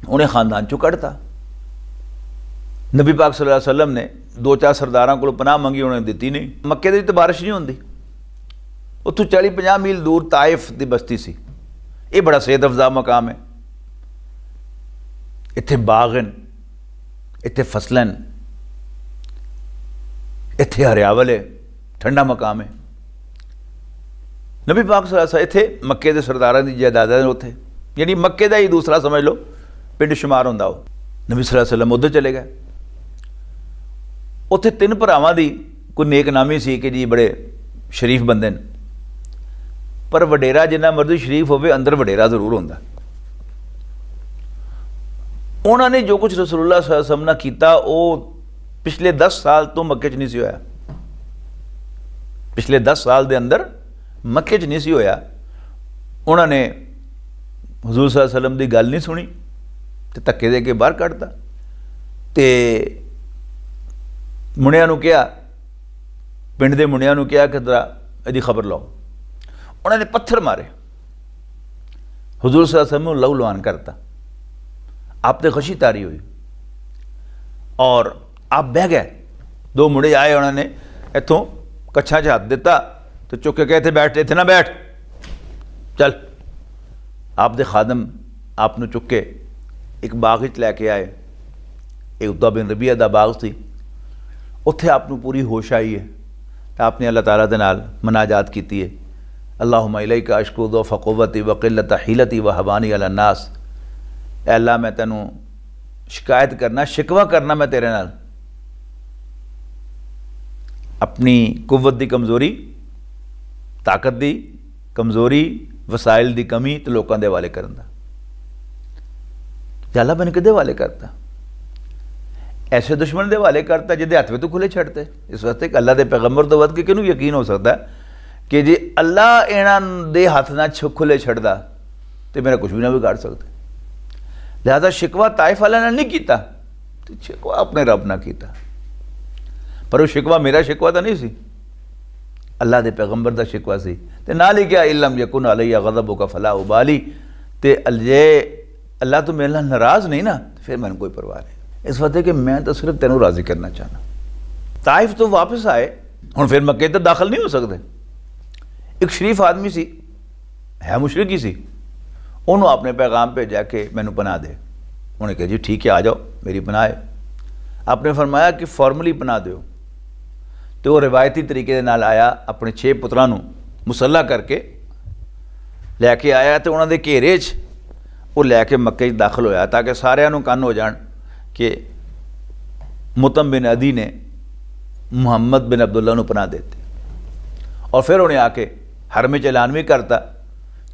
उन्हें खानदान चु कढ़ता नबी पाक सल्लल्लाहु अलैहि ने दो चार सरदारों को पनाह मंगी उन्होंने दीती नहीं मक्के दी तो बारिश नहीं होंगी उतु चाली पाँ मील दूर ताइफ की बस्ती से यह बड़ा सेहत अफजा मकाम है इतने बाग हैं ਇੱਥੇ ਨੇ ਇੱਥੇ ਹਰਿਆਵਲ ਹੈ ਠੰਡਾ ਮਕਾਮ ਹੈ ਨਬੀ ਪਾਕ ਸੱਲੱਲਾਹੁ ਇੱਥੇ ਮੱਕੇ ਦੇ ਸਰਦਾਰਾਂ ਦੀ ਜਾਇਦਾਦਾਂ ਨੇ ਉੱਥੇ ਜਿਹੜੀ ਮੱਕੇ ਦਾ ਹੀ ਦੂਸਰਾ ਸਮਝ ਲਓ ਪਿੰਡ ਸ਼ਮਾਰ ਹੁੰਦਾ ਉਹ ਨਬੀ ਸੱਲੱਲਾਹੁ ਅਲੈਹਿ ਉਧਰ ਚਲੇ ਗਏ ਉੱਥੇ ਤਿੰਨ ਭਰਾਵਾਂ ਦੀ ਕੋਈ ਨੇਕ ਨਾਮੀ ਸੀ ਕਿ ਜੀ ਬੜੇ ਸ਼ਰੀਫ ਬੰਦੇ ਨੇ ਪਰ ਵਡੇਰਾ ਜਿੰਨਾ ਮਰਦੂ ਸ਼ਰੀਫ ਹੋਵੇ ਅੰਦਰ ਵਡੇਰਾ ਜ਼ਰੂਰ ਹੁੰਦਾ ਉਹਨਾਂ ਨੇ ਜੋ ਕੁਝ ਰਸੂਲullah ਸੱਲ ਸਮ ਨਾ ਕੀਤਾ ਉਹ ਪਿਛਲੇ 10 ਸਾਲ ਤੋਂ ਮੱਕੇ 'ਚ ਨਹੀਂ ਸੀ ਹੋਇਆ ਪਿਛਲੇ 10 ਸਾਲ ਦੇ ਅੰਦਰ ਮੱਕੇ 'ਚ ਨਹੀਂ ਸੀ ਹੋਇਆ ਉਹਨਾਂ ਨੇ ਹਜ਼ੂਰ ਸੱਲ ਅਲੈहि ਦੀ ਗੱਲ ਨਹੀਂ ਸੁਣੀ ਤੇ ਧੱਕੇ ਦੇ ਕੇ ਬਾਹਰ ਕੱਢਤਾ ਤੇ ਮੁੰਡਿਆਂ ਨੂੰ ਕਿਹਾ ਪਿੰਡ ਦੇ ਮੁੰਡਿਆਂ ਨੂੰ ਕਿਹਾ ਕਿ ਜਰਾ ਇਹਦੀ ਖਬਰ ਲਾਓ ਉਹਨਾਂ ਨੇ ਪੱਥਰ ਮਾਰੇ ਹਜ਼ੂਰ ਸੱਲ ਅਲੈहि ਨੂੰ ਲਹੂ ਲਵਾਨ ਕਰਤਾ आपने खुशी तारी हुई और आप बह गए दो मुड़े आए उन्होंने इतों कच्छा च हाथ दिता तो चुक के कहते बैठ इतने ना बैठ चल आप दे खादम आपू चुक के एक बाग च लैके आए एक उद्दा बिन रबिया का बाग सी ਉੱਥੇ ਆਪ ਨੂੰ ਪੂਰੀ ਹੋਸ਼ ਆਈ आपने अल्लाह तला ਅੱਲਾਹ ਤਾਲਾ ਦੇ ਨਾਲ ਮਨਾਜਾਤ ਕੀਤੀ ਹੈ اللهم ਇਲੈਕਾ ਅਸ਼ਕੂ ਦੁਫਾ ਕੁਵਤੀ ਵਕਿਲਤ ਹਿਲਤੀ ਵਹਵਾਨੀ ਅਲਾ ਨਾਸ ਐਲਾ ਮੈਂ ਤੈਨੂੰ ਸ਼ਿਕਾਇਤ ਕਰਨਾ ਸ਼ਿਕਵਾ ਕਰਨਾ ਮੈਂ ਤੇਰੇ ਨਾਲ ਆਪਣੀ ਕਵਤ ਦੀ ਕਮਜ਼ੋਰੀ ਤਾਕਤ ਦੀ ਕਮਜ਼ੋਰੀ ਵਸਾਇਲ ਦੀ ਕਮੀ ਤੇ ਲੋਕਾਂ ਦੇ ਵਾਲੇ ਕਰਨ ਦਾ ਜਾਲਾ ਅੱਲਾ ਮੈਨੂੰ ਕਿਹਦੇ ਵਾਲੇ ਕਰਤਾ ਐਸੇ ਦੁਸ਼ਮਣ ਦੇ ਵਾਲੇ ਕਰਤਾ ਜਿਹਦੇ ਹੱਥ ਵਿੱਚ ਤੂੰ ਖੁੱਲੇ ਛੱਡਤੇ ਇਸ ਵਾਸਤੇ ਕਿ ਅੱਲਾ ਦੇ ਪੈਗੰਬਰ ਤੋਂ ਵੱਧ ਕੇ ਕਿਹਨੂੰ ਯਕੀਨ ਹੋ ਸਕਦਾ ਕਿ ਜੇ ਅੱਲਾ ਇਹਨਾਂ ਦੇ ਹੱਥ ਨਾਲ ਖੁੱਲੇ ਛੱਡਦਾ ਤੇ ਮੇਰਾ ਕੁਝ ਵੀ ਨਾ ਵਿਗਾੜ ਸਕਦਾ लिहाजा शिकवा ताइफ ने नहीं किया तो शिकवा अपने रब ना किया पर वो शिकवा मेरा शिकवा तो नहीं सी अल्लाह के पैगंबर का शिकवा सी तो ना क्या इलम यकुन अलैया गजब होगा फला उबाली तो अलजे अल्लाह तो मेरे नाराज़ नहीं ना तो फिर मैंने कोई परवाह नहीं इस वजह कि मैं तो सिर्फ तेनों राज़ी करना चाहना ताइफ तो वापस आए हूँ फिर मके तो दाखिल नहीं हो सकते एक शरीफ आदमी सी है मुशरक ही सी उन्होंने अपने पैगाम भेजा कि मैं बना दे उन्हें कहा जी ठीक है आ जाओ मेरी बनाए आपने फरमाया कि फॉर्मली बना दो तो वो रिवायती तरीके आया अपने छे पुत्रा मुसला करके लैके आया तो उन्होंने घेरे च वो लैके मक्के दाखिल होया ताकि सारियां कन्न हो जाए कि मुतम बिन अदी ने मुहम्मद बिन अब्दुल्ला पनाह देते और फिर उन्हें आके हरमे ऐलान भी करता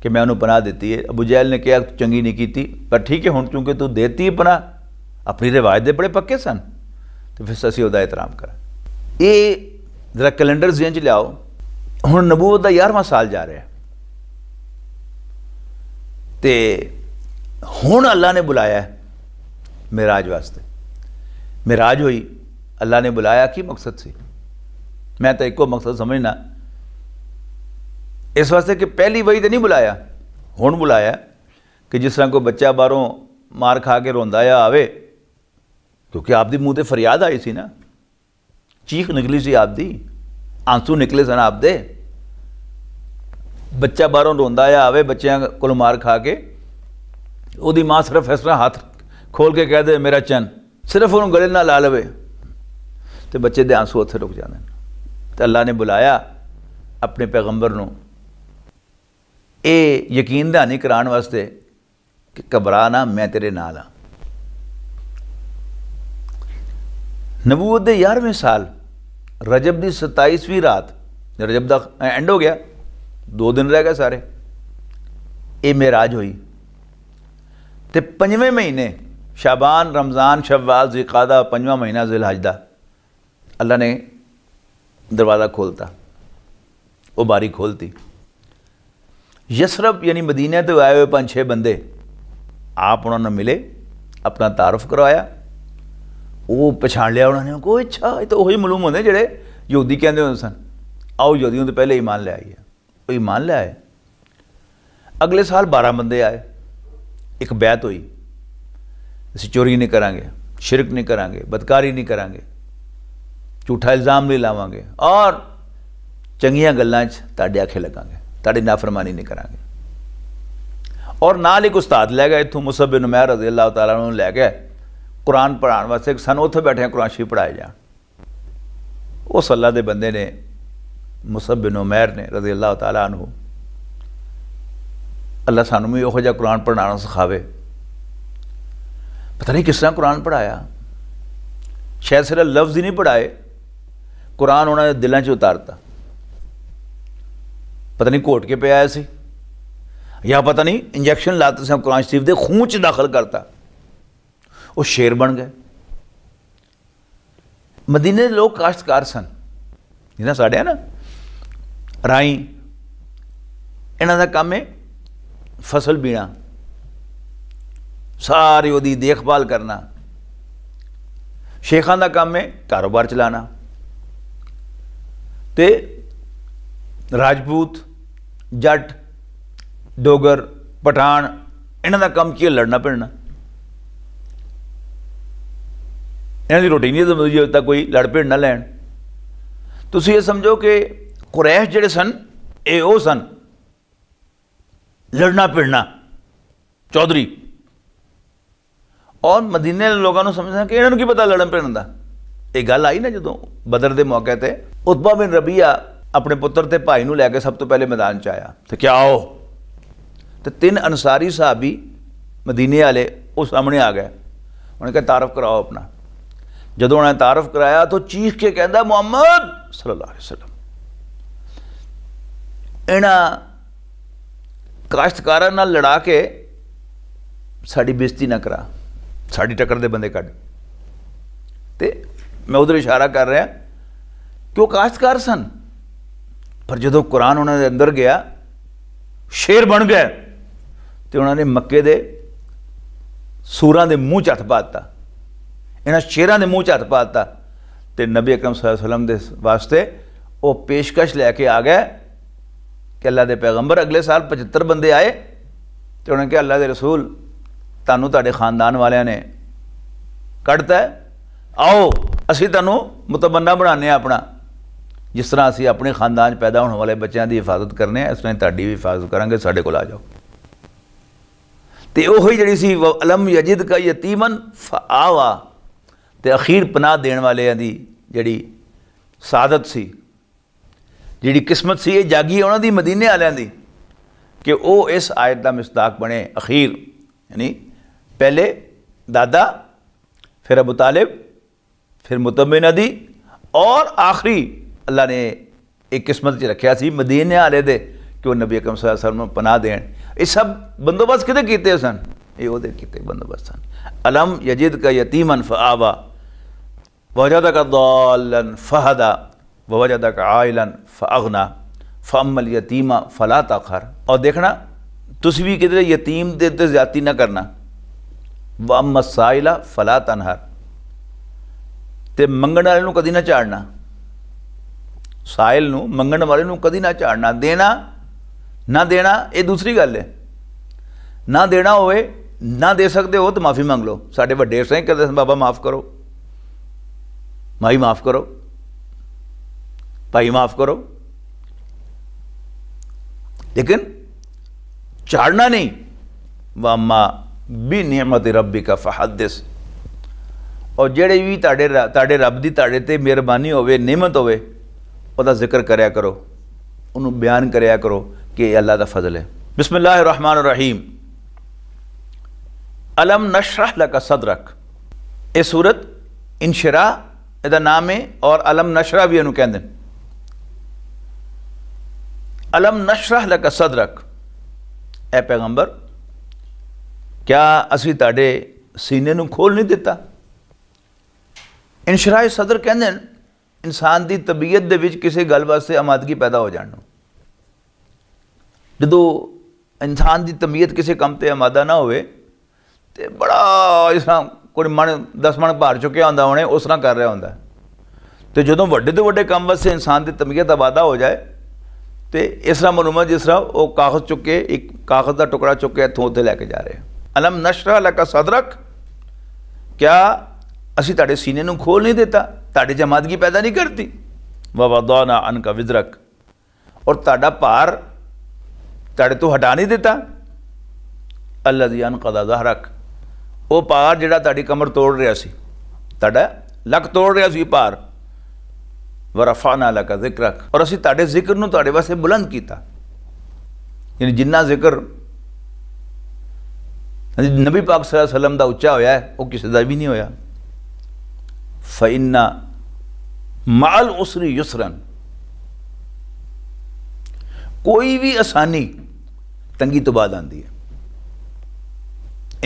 ਕਿ ਮੈਂ ਉਹਨੂੰ ਪਨਾਹ ਦਿੱਤੀ ਹੈ ਅਬੂ ਜੈਲ ਨੇ ਕਿਹਾ तू ਚੰਗੀ ਨਹੀਂ ਕੀਤੀ ਪਰ ਠੀਕ ਹੈ ਹੁਣ ਕਿਉਂਕਿ ਤੂੰ ਦੇਤੀ ਪਨਾਹ ਆਪਣੀ ਰਿਵਾਇਤ ਦੇ ਬੜੇ ਪੱਕੇ ਸਨ ਤੇ ਫਿਰ ਅਸੀਂ ਉਹਦਾ ਇਤਰਾਮ ਕਰ ਇਹ ਜ਼ਰਾ ਕੈਲੰਡਰ ਜ਼ਿਹਨ ਚ ਲਿਆਓ ਹੁਣ ਨਬੂਵਤ ਦਾ 11ਵਾਂ ਸਾਲ ਜਾ ਰਿਹਾ ਤੇ ਹੁਣ ਅੱਲਾ ਨੇ ਬੁਲਾਇਆ ਮਿਰਾਜ ਵਾਸਤੇ ਮਿਰਾਜ ਹੋਈ ਅੱਲਾ ਨੇ ਬੁਲਾਇਆ ਕੀ ਮਕਸਦ ਸੀ ਮੈਂ ਤਾਂ ਇੱਕੋ ਮਕਸਦ ਸਮਝਣਾ ਇਸ ਵਾਸਤੇ ਕਿ ਪਹਿਲੀ ਵਈ ਤੇ ਨਹੀਂ ਬੁਲਾਇਆ ਹੁਣ ਬੁਲਾਇਆ ਕਿ ਜਿਸ ਤਰ੍ਹਾਂ ਕੋਈ ਬੱਚਾ ਬਾਹਰੋਂ ਮਾਰ ਖਾ ਕੇ ਰੋਂਦਾ ਆ ਆਵੇ ਕਿਉਂਕਿ ਆਪਦੀ ਮੂੰਹ ਤੇ ਫਰਿਆਦ ਆਈ ਸੀ ਨਾ ਚੀਖ ਨਿਕਲੀ ਸੀ ਆਪਦੀ ਆਂਸੂ ਨਿਕਲੇ ਸਨ ਆਪਦੇ ਬੱਚਾ ਬਾਹਰੋਂ ਰੋਂਦਾ ਆ ਆਵੇ ਬੱਚਿਆਂ ਕੋਲ ਮਾਰ ਖਾ ਕੇ ਉਹਦੀ ਮਾਂ ਸਿਰਫ ਇਸ ਤਰ੍ਹਾਂ ਹੱਥ ਖੋਲ ਕੇ ਕਹਿ ਦੇ ਮੇਰਾ ਚੰਨ ਸਿਰਫ ਉਹਨੂੰ ਗਲੇ ਨਾਲ ਲਾ ਲਵੇ ਤੇ ਬੱਚੇ ਦੇ ਆਂਸੂ ਉੱਥੇ ਰੁਕ ਜਾਂਦੇ ਨੇ ਤੇ ਅੱਲਾ ਨੇ ਬੁਲਾਇਆ ਆਪਣੇ ਪੈਗੰਬਰ ਨੂੰ ये यकीन दहानी कराने वास्ते कि घबरा ना मैं तेरे नाल हाँ नबूत के यारहवें साल रजब की सताईसवीं रात रजब का एंड हो गया दो दिन रह गए सारे ये मेराज हुई तो पंजे महीने शाबान रमज़ान शबाल जिकादा पंजा महीना जिल हजदा अल्लाह ने दरवाज़ा खोलता वो बारी खोलती ਯਸਰਬ ਯਾਨੀ ਮਦੀਨੇ ਤੋਂ ਆਏ ਹੋਏ ਪੰਜ ਛੇ ਬੰਦੇ ਆਪ ਉਹਨਾਂ ਨਾਲ ਮਿਲੇ ਆਪਣਾ ਤਾਰਫ ਕਰਵਾਇਆ ਉਹ ਪਛਾਣ ਲਿਆ ਉਹਨਾਂ ਨੇ ਕੋਈ ਅੱਛਾ ਇਹ ਤਾਂ ਉਹੀ ਮਲੂਮ ਹੁੰਦੇ ਜਿਹੜੇ ਯਹੂਦੀ ਕਹਿੰਦੇ ਹੁੰਦੇ ਸਨ ਆਓ ਯਹੂਦੀਆਂ ਤੋਂ ਪਹਿਲੇ ਈਮਾਨ ਲੈ ਆਈਏ ਉਹ ਈਮਾਨ ਲੈ ਆਏ ਅਗਲੇ ਸਾਲ 12 ਬੰਦੇ ਆਏ ਇੱਕ ਬੈਤ ਹੋਈ ਅਸੀਂ ਚੋਰੀ ਨਹੀਂ ਕਰਾਂਗੇ ਸ਼ਿਰਕ ਨਹੀਂ ਕਰਾਂਗੇ ਬਦਕਾਰੀ ਨਹੀਂ ਕਰਾਂਗੇ ਝੂਠਾ ਇਲਜ਼ਾਮ ਨਹੀਂ ਲਾਵਾਂਗੇ ਔਰ ਚੰਗੀਆਂ ਗੱਲਾਂ 'ਚ ਤੁਹਾਡੇ ਆਖੇ ਲੱਗਾਂਗੇ ताी नाफरमानी नहीं करा और नाल एक उस्ताद लै गया इतों मुसब नुमैर रजी अल्लाह तला लै गया कुरान पढ़ाने वास्ते सन उत बैठे कुरान शरीफ पढ़ाए जा उस अल्लाह के बंद ने मुसब नुमैर ने रजी अल्लाह तला अल्लाह सानू भी योजा कुरान पढ़ाना सिखावे पता नहीं किस तरह कुरान पढ़ाया शायद सिर्फ लफ्ज ही नहीं पढ़ाए कुरान उन्होंने दिलों से उतारता ਪਤਾ ਨਹੀਂ ਘੋਟ ਕੇ ਪਿਆ ਸੀ ਜਾਂ ਪਤਾ ਨਹੀਂ ਇੰਜੈਕਸ਼ਨ ਲਾਤੇ ਸਾਂ ਕੁਰਾਨ ਸ਼ਰੀਫ ਦੇ ਖੂਨ ਚ ਦਾਖਲ ਕਰਤਾ ਉਹ ਸ਼ੇਰ ਬਣ ਗਏ ਮਦੀਨੇ ਦੇ ਲੋਕ ਕਾਸ਼ਤਕਾਰ ਸਨ ਜਿਹਨਾਂ ਸਾਡੇ ਨਾ ਰਾਈ ਇਹਨਾਂ ਦਾ ਕੰਮ ਹੈ ਫਸਲ ਬੀਣਾ ਸਾਰੀ ਉਹਦੀ ਦੇਖਭਾਲ ਕਰਨਾ ਸ਼ੇਖਾਂ ਦਾ ਕੰਮ ਹੈ ਕਾਰੋਬਾਰ ਚਲਾਣਾ ਤੇ ਰਾਜਪੂਤ ਜੱਟ ਡੋਗਰ ਪਠਾਨ ਇਹਨਾਂ ਦਾ ਕੰਮ ਕੀ ਲੜਨਾ ਪੈਣਾ ਇਹਨਾਂ ਦੀ ਰੋਟੀ ਨਹੀਂ ਜਦੋਂ ਤੱਕ ਕੋਈ ਲੜ ਪੇੜ ਨਾ ਲੈਣ ਤੁਸੀਂ ਇਹ ਸਮਝੋ ਕਿ ਕੁਰੈਸ਼ ਜਿਹੜੇ ਸਨ ਇਹ ਉਹ ਸਨ ਲੜਨਾ ਪੈਣਾ ਚੌਧਰੀ ਔਰ ਮਦੀਨੇ ਦੇ ਲੋਕਾਂ ਨੂੰ ਸਮਝਣਾ ਕਿ ਇਹਨਾਂ ਨੂੰ ਕੀ ਪਤਾ ਲੜਨ ਪੈਣ ਦਾ ਇਹ ਗੱਲ ਆਈ ਨਾ ਜਦੋਂ ਬਦਰ ਦੇ ਮੌਕੇ ਤੇ ਉਤਬਾ ਬਿਨ ਰਬੀਆ ਆਪਣੇ ਪੁੱਤਰ ਤੇ ਭਾਈ ਨੂੰ ਲੈ ਕੇ ਸਭ ਤੋਂ ਪਹਿਲੇ ਮੈਦਾਨ 'ਚ ਆਇਆ ਤੇ ਕਿਹਾ ਆਓ ਤੇ ਤਿੰਨ ਅਨਸਾਰੀ ਸਾਹਬੀ ਮਦੀਨੇ ਵਾਲੇ ਉਹ ਸਾਹਮਣੇ ਆ ਗਏ ਉਹਨੇ ਕਿਹਾ ਤਾਰਫ ਕਰਾਓ ਆਪਣਾ ਜਦੋਂ ਉਹਨੇ ਤਾਰਫ ਕਰਾਇਆ ਤਾਂ ਚੀਖ ਕੇ ਕਹਿੰਦਾ ਮੁਹੰਮਦ ਸੱਲੱਲਾਹੁ ਅਲੈਹਿ ਵਸੱਲਮ ਇਹਨਾਂ ਕਾਸ਼ਤਕਾਰਾਂ ਨਾਲ ਲੜਾ ਕੇ ਸਾਡੀ ਬੇਇੱਜ਼ਤੀ ਨਾ ਕਰਾ ਸਾਡੀ ਟੱਕਰ ਦੇ ਬੰਦੇ ਕੱਢ ਤੇ ਮੈਂ ਉਧਰ ਇਸ਼ਾਰਾ ਕਰ ਰਿਹਾ ਕਿ ਉਹ ਕਾਸ਼ਤਕਾਰ ਸਨ ਪਰ ਜਦੋਂ ਕੁਰਾਨ ਉਹਨਾਂ ਦੇ ਅੰਦਰ ਗਿਆ ਸ਼ੇਰ ਬਣ ਗਿਆ ਤੇ ਉਹਨਾਂ ਨੇ ਮੱਕੇ ਦੇ ਸੂਰਾਂ ਦੇ ਮੂੰਹ 'ਚ ਹੱਥ ਪਾਤਾ ਇਹਨਾਂ ਸ਼ੇਰਾਂ ਦੇ ਮੂੰਹ 'ਚ ਹੱਥ ਪਾਤਾ ਤੇ ਨਬੀ ਅਕਰਮ ਵਸਲਮ ਦੇ ਵਾਸਤੇ ਉਹ ਪੇਸ਼ਕਸ਼ ਲੈ ਕੇ ਆ ਗਿਆ ਕਿ ਅੱਲਾ ਦੇ ਪੈਗੰਬਰ ਅਗਲੇ ਸਾਲ 75 ਬੰਦੇ ਆਏ ਤੇ ਉਹਨਾਂ ਕਿਹਾ ਅੱਲਾ ਦੇ ਰਸੂਲ ਤੁਹਾਨੂੰ ਤੁਹਾਡੇ ਖਾਨਦਾਨ ਵਾਲਿਆਂ ਨੇ ਕੱਢਤਾ ਆਓ ਅਸੀਂ ਤੁਹਾਨੂੰ ਮਤਬੰਨਾ ਬਣਾਉਂਦੇ ਆ ਆਪਣਾ ਜਿਸ ਤਰ੍ਹਾਂ ਅਸੀਂ ਆਪਣੇ ਖਾਨਦਾਨ 'ਚ ਪੈਦਾ ਹੋਣ ਵਾਲੇ ਬੱਚਿਆਂ ਦੀ ਹਿਫਾਜ਼ਤ ਕਰਨੇ ਆ ਇਸ ਤਰ੍ਹਾਂ ਤੁਹਾਡੀ ਵੀ ਹਿਫਾਜ਼ਤ ਕਰਾਂਗੇ ਸਾਡੇ ਕੋਲ ਆ ਜਾਓ ਤੇ ਉਹ ਹੀ ਜਿਹੜੀ ਸੀ ਅਲਮ ਯਜਿਦ ਕਾ ਯਤੀਮਨ ਫਆਵਾ ਤੇ ਅਖੀਰ ਪਨਾਹ ਦੇਣ ਵਾਲਿਆਂ ਦੀ ਜਿਹੜੀ ਸਾਦਤ ਸੀ ਜਿਹੜੀ ਕਿਸਮਤ ਸੀ ਇਹ ਜਾਗੀ ਉਹਨਾਂ ਦੀ ਮਦੀਨੇ ਵਾਲਿਆਂ ਦੀ ਕਿ ਉਹ ਇਸ ਆਇਤ ਦਾ ਮਿਸਤਾਕ ਬਣੇ ਅਖੀਰ ਯਾਨੀ ਪਹਿਲੇ ਦਾਦਾ ਫਿਰ ਅਬੂ ਤਾਲਿਬ ਫਿਰ ਮੁਤਮਿਨ ਨਦੀ ਔਰ ਆਖਰੀ अल्लाह ने एक किस्मत रखा मदीन आले दे कि नबी अकम सलाम पनाह दे सब बंदोबस्त कि किए सन ये कि बंदोबस्त सन अलम यजिद का यतीम आवा वजादा का दौलन फहदा वजादा का आयलन फ अगना फ अमल यतीमा फला हर और देखना तुम भी कितने यतीम दे ज्याती ना करना व अम्मा साइला फला तनहर ते मंगण वाले कदी ना चाड़ना ਸਾਇਲ ਨੂੰ ਮੰਗਣ ਵਾਲੇ ਨੂੰ ਕਦੀ ਨਾ ਝਾੜਨਾ ਦੇਣਾ ਨਾ ਦੇਣਾ ਇਹ ਦੂਸਰੀ ਗੱਲ ਹੈ ਨਾ ਦੇਣਾ ਹੋਵੇ ਨਾ ਦੇ ਸਕਦੇ ਹੋ ਤਾਂ ਮਾਫੀ ਮੰਗ ਲਓ ਸਾਡੇ ਵੱਡੇ ਸਿੰਘ ਕਹਿੰਦੇ ਬਾਬਾ ਮਾਫ ਕਰੋ ਮਾਈ ਮਾਫ ਕਰੋ ਭਾਈ ਮਾਫ ਕਰੋ ਲੇਕਿਨ ਝਾੜਨਾ ਨਹੀਂ ਵਾਮਾ ਬੀ ਨਿਮਤ ਰੱਬੀ ਕਾ ਫਹਦਿਸ ਔਰ ਜਿਹੜੇ ਵੀ ਤੁਹਾਡੇ ਤੁਹਾਡੇ ਰੱਬ ਦੀ ਤੁਹਾਡੇ ਤੇ ਮਿਹਰਬਾਨੀ ਹੋਵੇ ਨਿਮਤ ਹੋਵੇ वह जिक्र करो उन्हों बयान करो कि अल्लाह का फजल है बिस्मिल्लाह रहमान रहीम अलम नशरह का सदरक ये सूरत इनशरा ए नाम है और अलम नशरा भी कहते हैं अलम नशरह का सदरक ए पैगंबर क्या असी ताे सीने खोल नहीं दिता इनशराए सदर कहते हैं ਇਨਸਾਨ ਦੀ ਤਬੀਅਤ ਦੇ ਵਿੱਚ ਕਿਸੇ ਗੱਲ ਵਾਸਤੇ ਆਮਦਗੀ ਪੈਦਾ ਹੋ ਜਾਣ ਨੂੰ ਜਦੋਂ ਇਨਸਾਨ ਦੀ ਤਬੀਅਤ ਕਿਸੇ ਕੰਮ ਤੇ ਆਮਦਾ ਨਾ ਹੋਵੇ ਤੇ ਬੜਾ ਇਸ ਤਰ੍ਹਾਂ ਕੋਈ ਮਨ ਦਸ ਮਨ ਭਾਰ ਚੁੱਕਿਆ ਹੁੰਦਾ ਹੋਣੇ ਉਸ ਤਰ੍ਹਾਂ ਕਰ ਰਿਹਾ ਹੁੰਦਾ ਤੇ ਜਦੋਂ ਵੱਡੇ ਤੋਂ ਵੱਡੇ ਕੰਮ ਵਾਸਤੇ ਇਨਸਾਨ ਦੀ ਤਬੀਅਤ ਆਮਾਦਾ ਹੋ ਜਾਏ ਤੇ ਇਸ ਤਰ੍ਹਾਂ ਮਨੁਮਾ ਜਿਸ ਤਰ੍ਹਾਂ ਉਹ ਕਾਗਜ਼ ਚੁੱਕ ਕੇ ਇੱਕ ਕਾਗਜ਼ ਦਾ ਟੁਕੜਾ ਚੁੱਕ ਕੇ ਇੱਥੋਂ ਉੱਥੇ ਲੈ ਕੇ ਜਾ ਰਿਹਾ ਅਲਮ ਨਸ਼ਰਾ ਲਕ ਸਦਰਕ ਕਿਆ ਅਸੀਂ ਤੁਹਾਡੇ ਸੀਨੇ ਨੂੰ ਖੋਲ ਨਹੀਂ ਦਿੱਤਾ ताड़ी जमादगी पैदा नहीं करती वाना अन का विदरक और ताड़ा पार ताड़े तो हटा नहीं देता अल्लाह दी अन कदा दहरक वो पार जोड़ा ताड़ी कमर तोड़ रहा है ताड़ा लक तोड़ रहा है पार वरफाना अल्लाह का जिक्र रख और असी ताड़े जिक्र ताड़े वास्ते बुलंद किया यानी जिन्ना जिक्र नबी पाक सलम का उच्चा होया वह किसी का भी नहीं होया फ माल उसरी युसरन कोई भी आसानी तंगी तो बाद आती है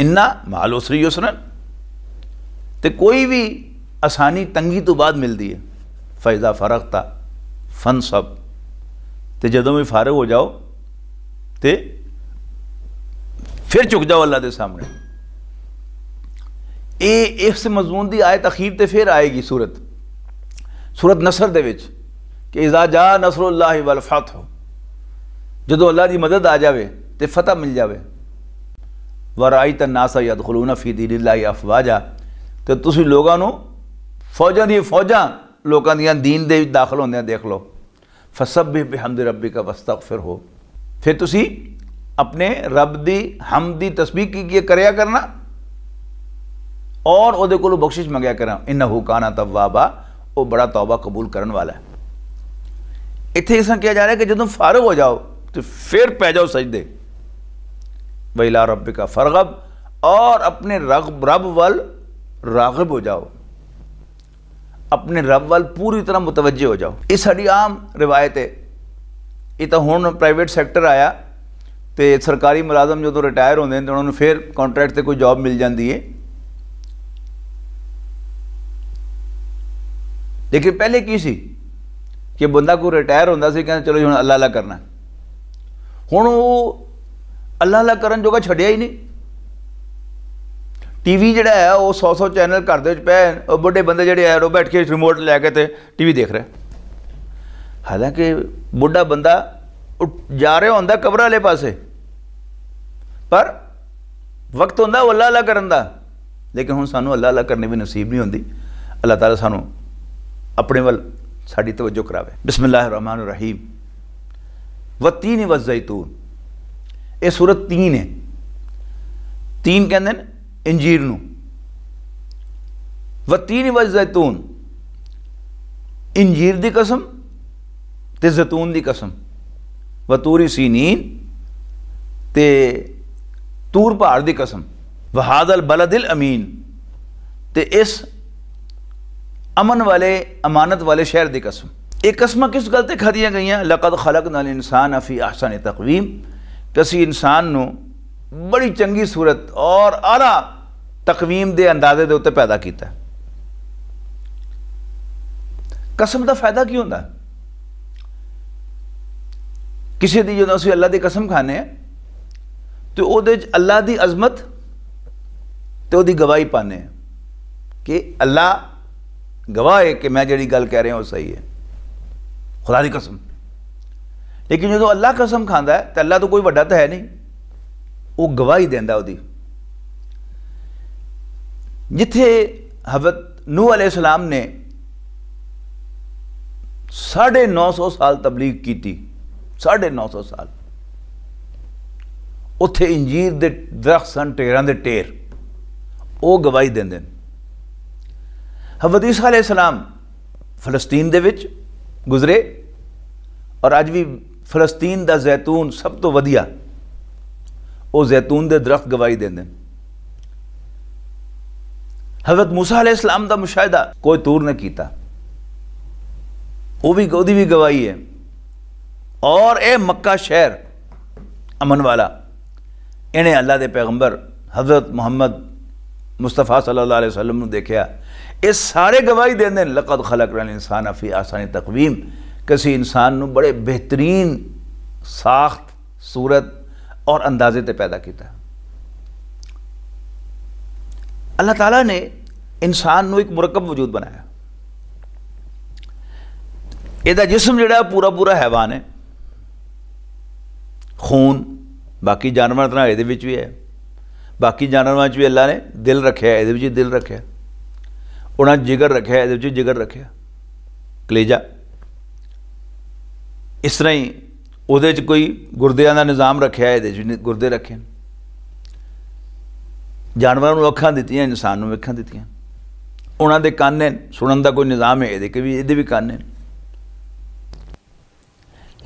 इन्ना माल उसरी युसरन तो कोई भी आसानी तंगी तो बाद मिलती है फैज़ा फरकता फन सब तो जदों भी फारग हो जाओ तो फिर चुक जाओ अल्लाह के सामने ये इस मजमून की आयत अखीर तो फिर आएगी सूरत सूरत नसर के इजा जा नसर उल्ला वलफात हो जो अल्लाह की मदद आ जाए तो फतह मिल जाए वराई तनासा याद खलूना फी दी लाई अफवाजा तो तुम लोगों फौजा दौजा लोगों दिन दीन दे दाखिल होंद देख लो फसब भी हमद रबी का वस्तक फिर हो फिर तुम अपने रब की हम की तस्वीर की किए करना और बख्शिश मंगया करा इन्ना हुकाना तब वाह वाबा वह बड़ा तौबा कबूल कर वाला इतने इस तरह ਤਰ੍ਹਾਂ जा रहा है कि जो फारग हो जाओ तो फिर पै जाओ दे वैला रब का फरगब और अपने रग रब वल रागब हो जाओ अपने रब वल पूरी तरह मुतवजे हो जाओ ये साड़ी आम रिवायत है ये तो हूँ प्राइवेट सैक्टर आया तो सरकारी मुलाजम जो तो रिटायर होंगे तो उन्होंने फिर कॉन्ट्रैक्ट से कोई जॉब मिल जाती है ਲੇਕਿਨ ਪਹਿਲੇ ਕੀ ਸੀ ਕਿ ਬੰਦਾ ਕੋ ਰਿਟਾਇਰ ਹੁੰਦਾ ਸੀ ਕਹਿੰਦਾ ਚਲੋ ਹੁਣ ਅੱਲਾਹ ਅੱਲਾ ਕਰਨਾ ਹੁਣ ਉਹ ਅੱਲਾਹ ਅੱਲਾ ਕਰਨ ਜੋਗਾ ਛੱਡਿਆ ਹੀ ਨਹੀਂ ਟੀਵੀ ਜਿਹੜਾ ਹੈ ਉਹ 100 100 ਚੈਨਲ ਘਰ ਦੇ ਵਿੱਚ ਪਏ ਉਹ ਬੁੱਢੇ ਬੰਦੇ ਜਿਹੜੇ ਆ ਉਹ ਬੈਠ ਕੇ ਰਿਮੋਟ ਲੈ ਕੇ ਤੇ ਟੀਵੀ ਦੇਖ ਰਿਹਾ ਹਾਲਾਂਕਿ ਬੁੱਢਾ ਬੰਦਾ ਜਾ ਰਿਹਾ ਹੁੰਦਾ ਕਬਰ ਵਾਲੇ ਪਾਸੇ ਪਰ ਵਕਤ ਹੁੰਦਾ ਉਹ ਅੱਲਾਹ ਅੱਲਾ ਕਰਨ ਦਾ ਲੇਕਿਨ ਹੁਣ ਸਾਨੂੰ ਅੱਲਾਹ ਅੱਲਾ ਕਰਨੇ ਵੀ ਨਸੀਬ ਨਹੀਂ ਹੁੰਦੀ ਅੱਲਾਹ ਤਾਲਾ ਸਾਨੂੰ अपने वल साड़ी तवज्जो करावे रहमान रहीम व तीन व जैतून ये सूरत तीन है तीन कहते हैं इंजीर व तीन व जैतून इंजीर की कसम तो जैतून की कसम व तूरी सीनीन ते तूर पहाड़ की कसम वहादल बलदिल अमीन ते इस अमन वाले अमानत वाले शहर की कसम एक कस्म किस गलते खादिया गई लकद खलक नाल इंसान अफी आसान तकवीम किसी इंसान न बड़ी चंकी सूरत और आला तकवीम के अंदाजे उत्ते पैदा किया कसम का फायदा क्यों होंगे किसी की जो अल्लाह की कसम खाने तो वो अल्लाह की अजमत तो गवाही पाने कि अल्लाह ਗਵਾਹ ਹੈ ਕਿ ਮੈਂ ਜਿਹੜੀ ਗੱਲ ਕਹਿ ਰਿਹਾ ਉਹ ਸਹੀ ਹੈ ਖੁਦਾ ਦੀ ਕਸਮ ਲੇਕਿਨ ਜਦੋਂ ਅੱਲਾ ਕਸਮ ਖਾਂਦਾ ਹੈ ਤੇ ਅੱਲਾ ਤੋਂ ਕੋਈ ਵੱਡਾ ਤਾਂ ਹੈ ਨਹੀਂ ਉਹ ਗਵਾਹੀ ਦਿੰਦਾ ਉਹਦੀ ਜਿੱਥੇ ਹਜ਼ਰਤ ਨੂਹ ਅਲੈਹ ਸਲਾਮ ਨੇ 950 ਸਾਲ ਤਬਲੀਗ ਕੀਤੀ 950 ਸਾਲ ਉੱਥੇ ਇੰਜੀਰ ਦੇ ਦਰਖਤ ਸਨ ਟੇਰਾਂ ਦੇ ਟੇਰ ਉਹ ਗਵਾਹੀ ਦਿੰਦੇ ਨੇ इस्लाम फलस्तीन दे गुजरे और अज भी फलस्तीन का जैतून सब तो वजिया वह जैतून के दरख्त गवाही देंदे हजरत मूसा अलेम का मुशाह कोई तूर ने किया भी, भी गवाही है और यह मक्का शहर अमन वाला इन्हें अल्लाह के पैगंबर हजरत मुहम्मद मुस्तफ़ा सल्ला वसलम ने देखा इस सारे गवाही देने लकत खलक रन इंसान अफी आसानी तकवीम किसी इंसान को बड़े बेहतरीन साख्त सूरत और अंदाजे ते पैदा किया अल्लाह तला ने इंसान न एक मुरकब वजूद बनाया यदा जिसम जोड़ा पूरा पूरा हैवान है खून बाकी जानवर तरह ये भी है ਬਾਕੀ ਜਾਨਵਰਾਂ 'ਚ ਵੀ ਅੱਲਾ ਨੇ ਦਿਲ ਰੱਖਿਆ ਇਹਦੇ ਵਿੱਚ ਦਿਲ ਰੱਖਿਆ ਉਹਨਾਂ ਜਿਗਰ ਰੱਖਿਆ ਇਹਦੇ ਵਿੱਚ ਜਿਗਰ ਰੱਖਿਆ ਕਲੇਜਾ ਇਸ ਤਰ੍ਹਾਂ ਹੀ ਉਹਦੇ 'ਚ ਕੋਈ ਗੁਰਦਿਆਂ ਦਾ ਨਿਜ਼ਾਮ ਰੱਖਿਆ ਇਹਦੇ 'ਚ ਗੁਰਦੇ ਰੱਖੇ ਜਾਨਵਰਾਂ ਨੂੰ ਅੱਖਾਂ ਦਿੱਤੀਆਂ ਇਨਸਾਨ ਨੂੰ ਅੱਖਾਂ ਦਿੱਤੀਆਂ ਉਹਨਾਂ ਦੇ ਕੰਨ ਨੇ ਸੁਣਨ ਦਾ ਕੋਈ ਨਿਜ਼ਾਮ ਹੈ ਇਹਦੇ ਕਿ ਵੀ ਇਹਦੇ ਵੀ ਕੰਨ ਨੇ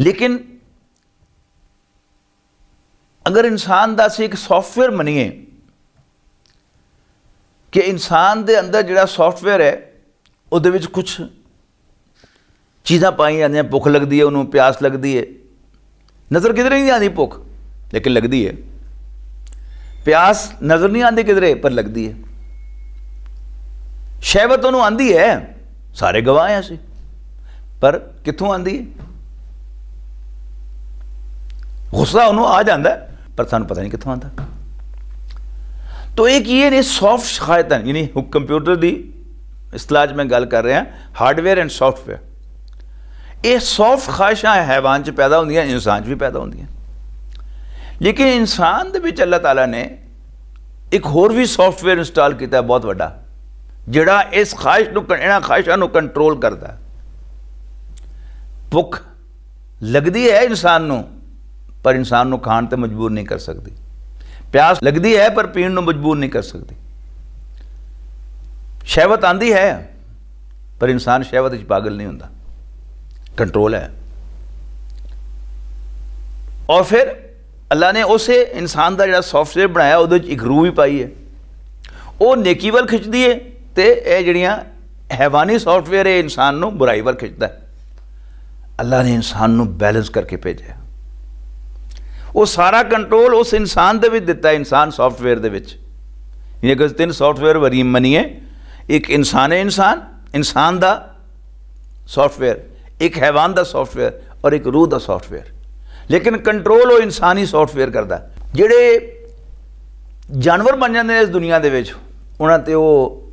ਲੇਕਿਨ ਅਗਰ ਇਨਸਾਨ ਦਾ ਸੀ ਇੱਕ ਸੌਫਟਵੇਅਰ ਮੰਨੀਏ ਕਿ ਇਨਸਾਨ ਦੇ ਅੰਦਰ ਜਿਹੜਾ ਸੌਫਟਵੇਅਰ ਹੈ ਉਹਦੇ ਵਿੱਚ ਕੁਝ ਚੀਜ਼ਾਂ ਪਾਈ ਜਾਂਦੀਆਂ ਭੁੱਖ ਲੱਗਦੀ ਹੈ ਉਹਨੂੰ ਪਿਆਸ ਲੱਗਦੀ ਹੈ ਨਜ਼ਰ ਕਿਧਰੇ ਨਹੀਂ ਆਉਂਦੀ ਭੁੱਖ ਲੇਕਿਨ ਲੱਗਦੀ ਹੈ ਪਿਆਸ ਨਜ਼ਰ ਨਹੀਂ ਆਉਂਦੀ ਕਿਧਰੇ ਪਰ ਲੱਗਦੀ ਹੈ ਸ਼ਹਿਵਤ ਉਹਨੂੰ ਆਂਦੀ ਹੈ ਸਾਰੇ ਗਵਾਹ ਆ ਸੀ ਪਰ ਕਿੱਥੋਂ ਆਂਦੀ ਹੈ ਗੁੱਸਾ ਉਹਨੂੰ ਆ ਜਾਂਦਾ ਹੈ ਪਰ ਸਾਨੂੰ ਪਤਾ ਨਹੀਂ ਕਿੱਥੋਂ ਆਂਦਾ ਤੋ ਇਹ ਕੀ ਨੇ ਸੌਫਟ ਸ਼ਿਕਾਇਤਨ ਯਾਨੀ ਹੁਕ ਕੰਪਿਊਟਰ ਦੀ ਇਸਲਾਜ ਮੈਂ ਗੱਲ ਕਰ ਰਿਹਾ ਹਾਰਡਵੇਅਰ ਐਂਡ ਸੌਫਟਵੇਅਰ ਇਹ ਸੌਫਟ ਖਾਸ਼ਾਂ ਹੈਵਾਨ ਚ ਪੈਦਾ ਹੁੰਦੀਆਂ ਇਨਸਾਨ ਚ ਵੀ ਪੈਦਾ ਹੁੰਦੀਆਂ ਲੇਕਿਨ ਇਨਸਾਨ ਦੇ ਵਿੱਚ ਅੱਲਾਹ ਤਾਲਾ ਨੇ ਇੱਕ ਹੋਰ ਵੀ ਸੌਫਟਵੇਅਰ ਇੰਸਟਾਲ ਕੀਤਾ ਬਹੁਤ ਵੱਡਾ ਜਿਹੜਾ ਇਸ ਖਾਸ਼ ਨੂੰ ਇਹਨਾਂ ਖਾਸ਼ਾਂ ਨੂੰ ਕੰਟਰੋਲ ਕਰਦਾ ਭੁੱਖ ਲੱਗਦੀ ਹੈ ਇਨਸਾਨ ਨੂੰ ਪਰ ਇਨਸਾਨ ਨੂੰ ਖਾਣ ਤੇ ਮਜਬੂਰ ਨਹੀਂ ਕਰ ਸਕਦੀ ਪਿਆਸ ਲੱਗਦੀ ਹੈ ਪਰ ਪੀਣ ਨੂੰ ਮਜਬੂਰ ਨਹੀਂ ਕਰ ਸਕਦੀ ਸ਼ਹਿਵਤ ਆਂਦੀ ਹੈ ਪਰ ਇਨਸਾਨ ਸ਼ਹਿਵਤ ਵਿੱਚ ਪਾਗਲ ਨਹੀਂ ਹੁੰਦਾ ਕੰਟਰੋਲ ਹੈ ਔਰ ਫਿਰ ਅੱਲਾ ਨੇ ਉਸੇ ਇਨਸਾਨ ਦਾ ਜਿਹੜਾ ਸੌਫਟਵੇਅਰ ਬਣਾਇਆ ਉਹਦੇ ਵਿੱਚ ਇੱਕ ਰੂਹ ਵੀ ਪਾਈ ਹੈ ਉਹ ਨੇਕੀ ਵੱਲ ਖਿੱਚਦੀ ਹੈ ਤੇ ਇਹ ਜਿਹੜੀਆਂ ਹੈਵਾਨੀ ਸੌਫਟਵੇਅਰ ਇਹ ਇਨਸਾਨ ਨੂੰ ਬੁਰਾਈ ਵੱਲ ਖਿੱਚਦਾ ਹੈ ਅੱਲਾ ਨੇ ਇਨਸਾਨ ਨੂੰ ਬੈਲੈਂਸ ਕਰਕੇ ਭੇਜਿਆ ਉਹ ਸਾਰਾ ਕੰਟਰੋਲ ਉਸ ਇਨਸਾਨ ਦੇ ਵਿੱਚ ਦਿੱਤਾ ਇਨਸਾਨ ਸੌਫਟਵੇਅਰ ਦੇ ਵਿੱਚ ਇਹ ਕਿ ਤਿੰਨ ਸੌਫਟਵੇਅਰ ਵਰੀ ਮੰਨੀਏ ਇੱਕ ਇਨਸਾਨ ਹੈ ਇਨਸਾਨ ਇਨਸਾਨ ਦਾ ਸੌਫਟਵੇਅਰ ਇੱਕ ਹੈਵਾਨ ਦਾ ਸੌਫਟਵੇਅਰ ਔਰ ਇੱਕ ਰੂਹ ਦਾ ਸੌਫਟਵੇਅਰ ਲੇਕਿਨ ਕੰਟਰੋਲ ਉਹ ਇਨਸਾਨੀ ਸੌਫਟਵੇਅਰ ਕਰਦਾ ਜਿਹੜੇ ਜਾਨਵਰ ਬਣ ਜਾਂਦੇ ਨੇ ਇਸ ਦੁਨੀਆ ਦੇ ਵਿੱਚ ਉਹਨਾਂ ਤੇ ਉਹ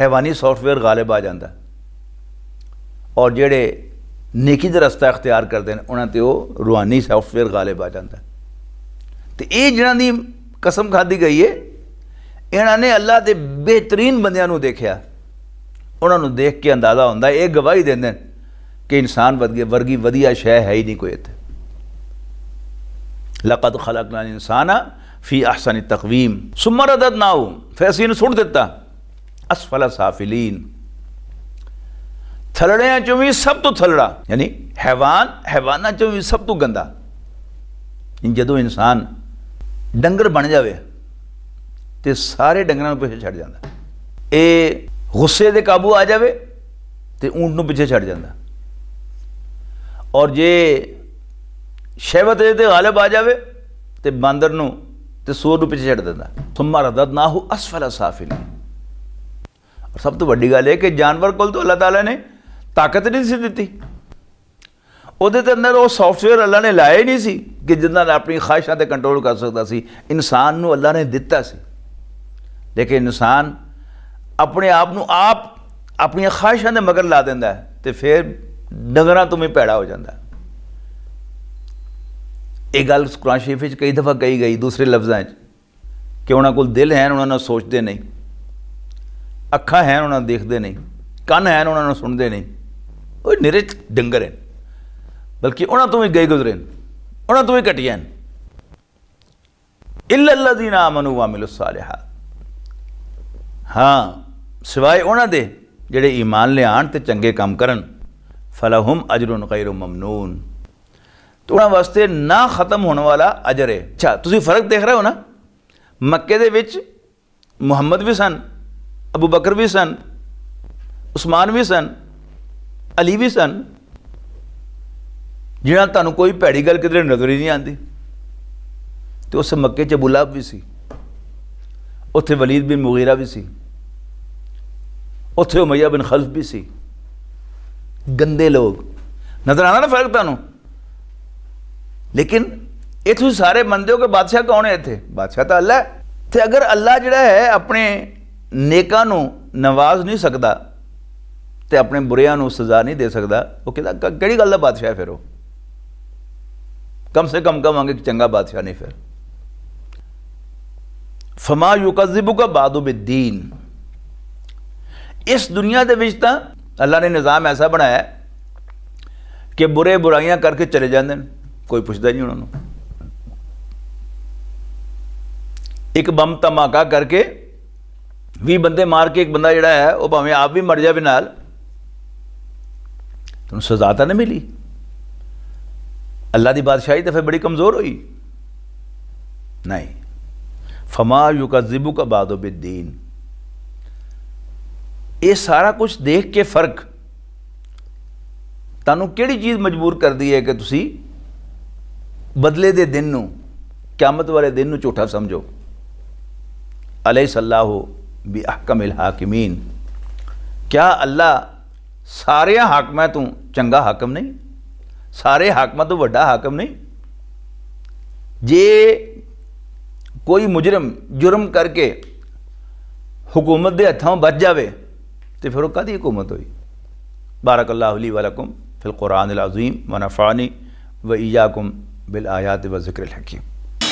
ਹੈਵਾਨੀ ਸੌਫਟਵੇਅਰ ਗਾਲਬ ਆ ਜਾਂਦਾ ਔਰ ਜਿਹੜੇ ਨੇਕੀ ਦਾ ਰਸਤਾ ਇਖਤਿਆਰ ਕਰਦੇ ਨੇ ਉਹਨਾਂ ਤੇ ਉਹ ਰੂਹਾਨੀ ਸੌਫਟਵੇਅਰ ਗਾਲਬ ਆ ਜਾਂਦਾ तो ये जहाँ की कसम खाधी गई है इन्होंने अल्लाह के बेहतरीन बंद देखा उन्होंने देख के अंदाजा होंगे ये गवाही देंदे कि इंसान वर्गी वर्गी वधिया शह है ही नहीं कोई इत लकत खलक ना इंसान आ फी आसानी तकवीम सुमर अदत ना हो फिर असी इन्हें सुट दिता असफला साफिलीन थलड़िया चो भी सब तो थलड़ा यानी हैवान हैवाना चो भी सब तो गंदा जो इंसान ਡੰਗਰ ਬਣ ਜਾਵੇ ਤੇ ਸਾਰੇ ਡੰਗਰਾਂ ਨੂੰ ਪਿੱਛੇ ਛੱਡ ਜਾਂਦਾ ਇਹ ਗੁੱਸੇ ਦੇ ਕਾਬੂ ਆ ਜਾਵੇ ਤੇ ਊਂਟ ਨੂੰ ਪਿੱਛੇ ਛੱਡ ਜਾਂਦਾ ਔਰ ਜੇ ਸ਼ਹਿਵਤ ਦੇ ਤੇ ਗਾਲਬ ਆ ਜਾਵੇ ਤੇ ਬਾਂਦਰ ਨੂੰ ਤੇ ਸੂਰ ਨੂੰ ਪਿੱਛੇ ਛੱਡ ਦਿੰਦਾ ਥੁਮਾ ਰਦਦ ਨਾ ਹੋ ਅਸਫਲ ਸਾਫਿਲ ਔਰ ਸਭ ਤੋਂ ਵੱਡੀ ਗੱਲ ਇਹ ਕਿ ਜਾਨਵਰ ਕੋਲ ਤੋਂ ਅੱਲਾਹ ਤਾਲਾ ਨੇ ਤਾਕਤ ਨਹੀਂ ਸੀ ਦਿੱਤੀ ਉਹਦੇ ਤੇ ਅੰਦਰ ਉਹ ਸੌਫਟਵੇਅਰ ਅੱਲਾ ਨੇ ਲਾਇਆ ਹੀ ਨਹੀਂ ਸੀ ਕਿ ਜਿੰਨਾਂ ਨੇ ਆਪਣੀ ਖਾਹਿਸ਼ਾਂ ਤੇ ਕੰਟਰੋਲ ਕਰ ਸਕਦਾ ਸੀ ਇਨਸਾਨ ਨੂੰ ਅੱਲਾ ਨੇ ਦਿੱਤਾ ਸੀ ਲੇਕਿਨ ਇਨਸਾਨ ਆਪਣੇ ਆਪ ਨੂੰ ਆਪ ਆਪਣੀਆਂ ਖਾਹਿਸ਼ਾਂ ਦੇ ਮਗਰ ਲਾ ਦਿੰਦਾ ਹੈ ਤੇ ਫਿਰ ਡੰਗਰਾਂ ਤੋਂ ਵੀ ਪੈੜਾ ਹੋ ਜਾਂਦਾ ਇਹ ਗੱਲ ਕੁਰਾਨ ਸ਼ਰੀਫ ਵਿੱਚ ਕਈ ਦਫਾ ਕਹੀ ਗਈ ਦੂਸਰੇ ਲਫ਼ਜ਼ਾਂ 'ਚ ਕਿ ਉਹਨਾਂ ਕੋਲ ਦਿਲ ਹੈ ਉਹਨਾਂ ਨਾਲ ਸੋਚਦੇ ਨਹੀਂ ਅੱਖਾਂ ਹੈ ਉਹਨਾਂ ਦੇਖਦੇ ਨਹੀਂ ਕੰਨ ਹੈ ਉਹਨਾਂ ਨੂੰ ਸੁਣਦੇ ਨਹੀਂ ਉਹ ਨਿਰਚ ਡੰਗਰ ਹੈ बल्कि उन्होंने तो भी गए गुजरे उन्होंने तो भी घटिया इल्लदीन आमनु वामिल सालिहा हाँ सिवाय उन्होंने जोड़े ईमान लियान तो चंगे काम कर फलाहुम अजरुन गैर ममनून तो उन्होंने वास्ते ना खत्म होने वाला अजर है अच्छा तुम फर्क देख रहे हो ना मक्के मुहम्मद भी सन अबू बकर भी सन उस्मान भी सन अली भी सन ਜਿਹੜਾ ਤੁਹਾਨੂੰ ਕੋਈ ਭੈੜੀ ਗੱਲ ਕਿਤੇ ਨਜ਼ਰ ਹੀ ਨਹੀਂ ਆਂਦੀ ਤੇ ਉਸ ਮੱਕੇ 'ਚ ਬੁਲਾਬ ਵੀ ਸੀ ਉੱਥੇ ਵਲੀਦ ਬਿਨ ਮੁਗੀਰਾ ਵੀ ਸੀ ਉੱਥੇ ਉਮਈਆ ਬਿਨ ਖਲਫ ਵੀ ਸੀ ਗੰਦੇ ਲੋਕ ਨਜ਼ਰ ਆਣਾ ਨਾ ਫਰਕ ਤੁਹਾਨੂੰ ਲੇਕਿਨ ਇਹ ਤੁਸੀਂ ਸਾਰੇ ਮੰਨਦੇ ਹੋ ਕਿ ਬਾਦਸ਼ਾਹ ਕੌਣ ਹੈ ਇੱਥੇ ਬਾਦਸ਼ਾਹ ਤਾਂ ਅੱਲਾ ਹੈ ਤੇ ਅਗਰ ਅੱਲਾ ਜਿਹੜਾ ਹੈ ਆਪਣੇ ਨੇਕਾਂ ਨੂੰ ਨਵਾਜ਼ ਨਹੀਂ ਸਕਦਾ ਤੇ ਆਪਣੇ ਬੁਰਿਆਂ ਨੂੰ ਸਜ਼ਾ ਨਹੀਂ ਦੇ ਸਕਦਾ ਉਹ ਕਿਹਦਾ ਕਿਹੜੀ ਗੱਲ ਦਾ ਬਾਦਸ਼ਾਹ ਹੈ ਫਿਰ ਉਹ कम से कम कम आगे चंगा बादशाह नहीं फिर फमा युकजिबू का बादुबिद्दीन इस दुनिया के बच्चे अल्लाह ने निजाम ऐसा बनाया कि बुरे बुराइयां करके चले जाते कोई पुछता नहीं उन्होंने एक बम धमाका करके भी बंदे मार के एक बंदा जोड़ा है वह भावें आप भी मर जाए नाल तुम सजा तो नहीं मिली अल्लाह की बादशाही तो फिर बड़ी कमज़ोर हुई नहीं फमा यू का जिबू का बाद दीन ये सारा कुछ देख के फर्क तू कि चीज़ मजबूर करती है कि तुम बदले दे दिन क्यामत वाले दिन झूठा समझो अले सलाह हो भी अहकम हाकिमीन क्या अल्लाह सारे हाकमें है तू चंगा हाकम नहीं सारे हाकम तो व्डा हाकम नहीं जे कोई मुजरम जुर्म करके हुकूमत के हथों बच जाए तो फिर कद हुकूमत हुई बारक वाला कुम फिल कुरान अजीम मनाफानी व ईजा कुम बिल आयात व जिक्र हकीमुना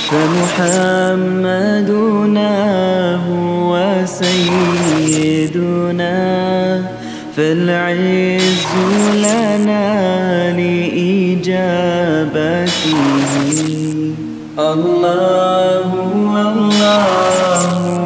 فالعز لنا لإجابته الله الله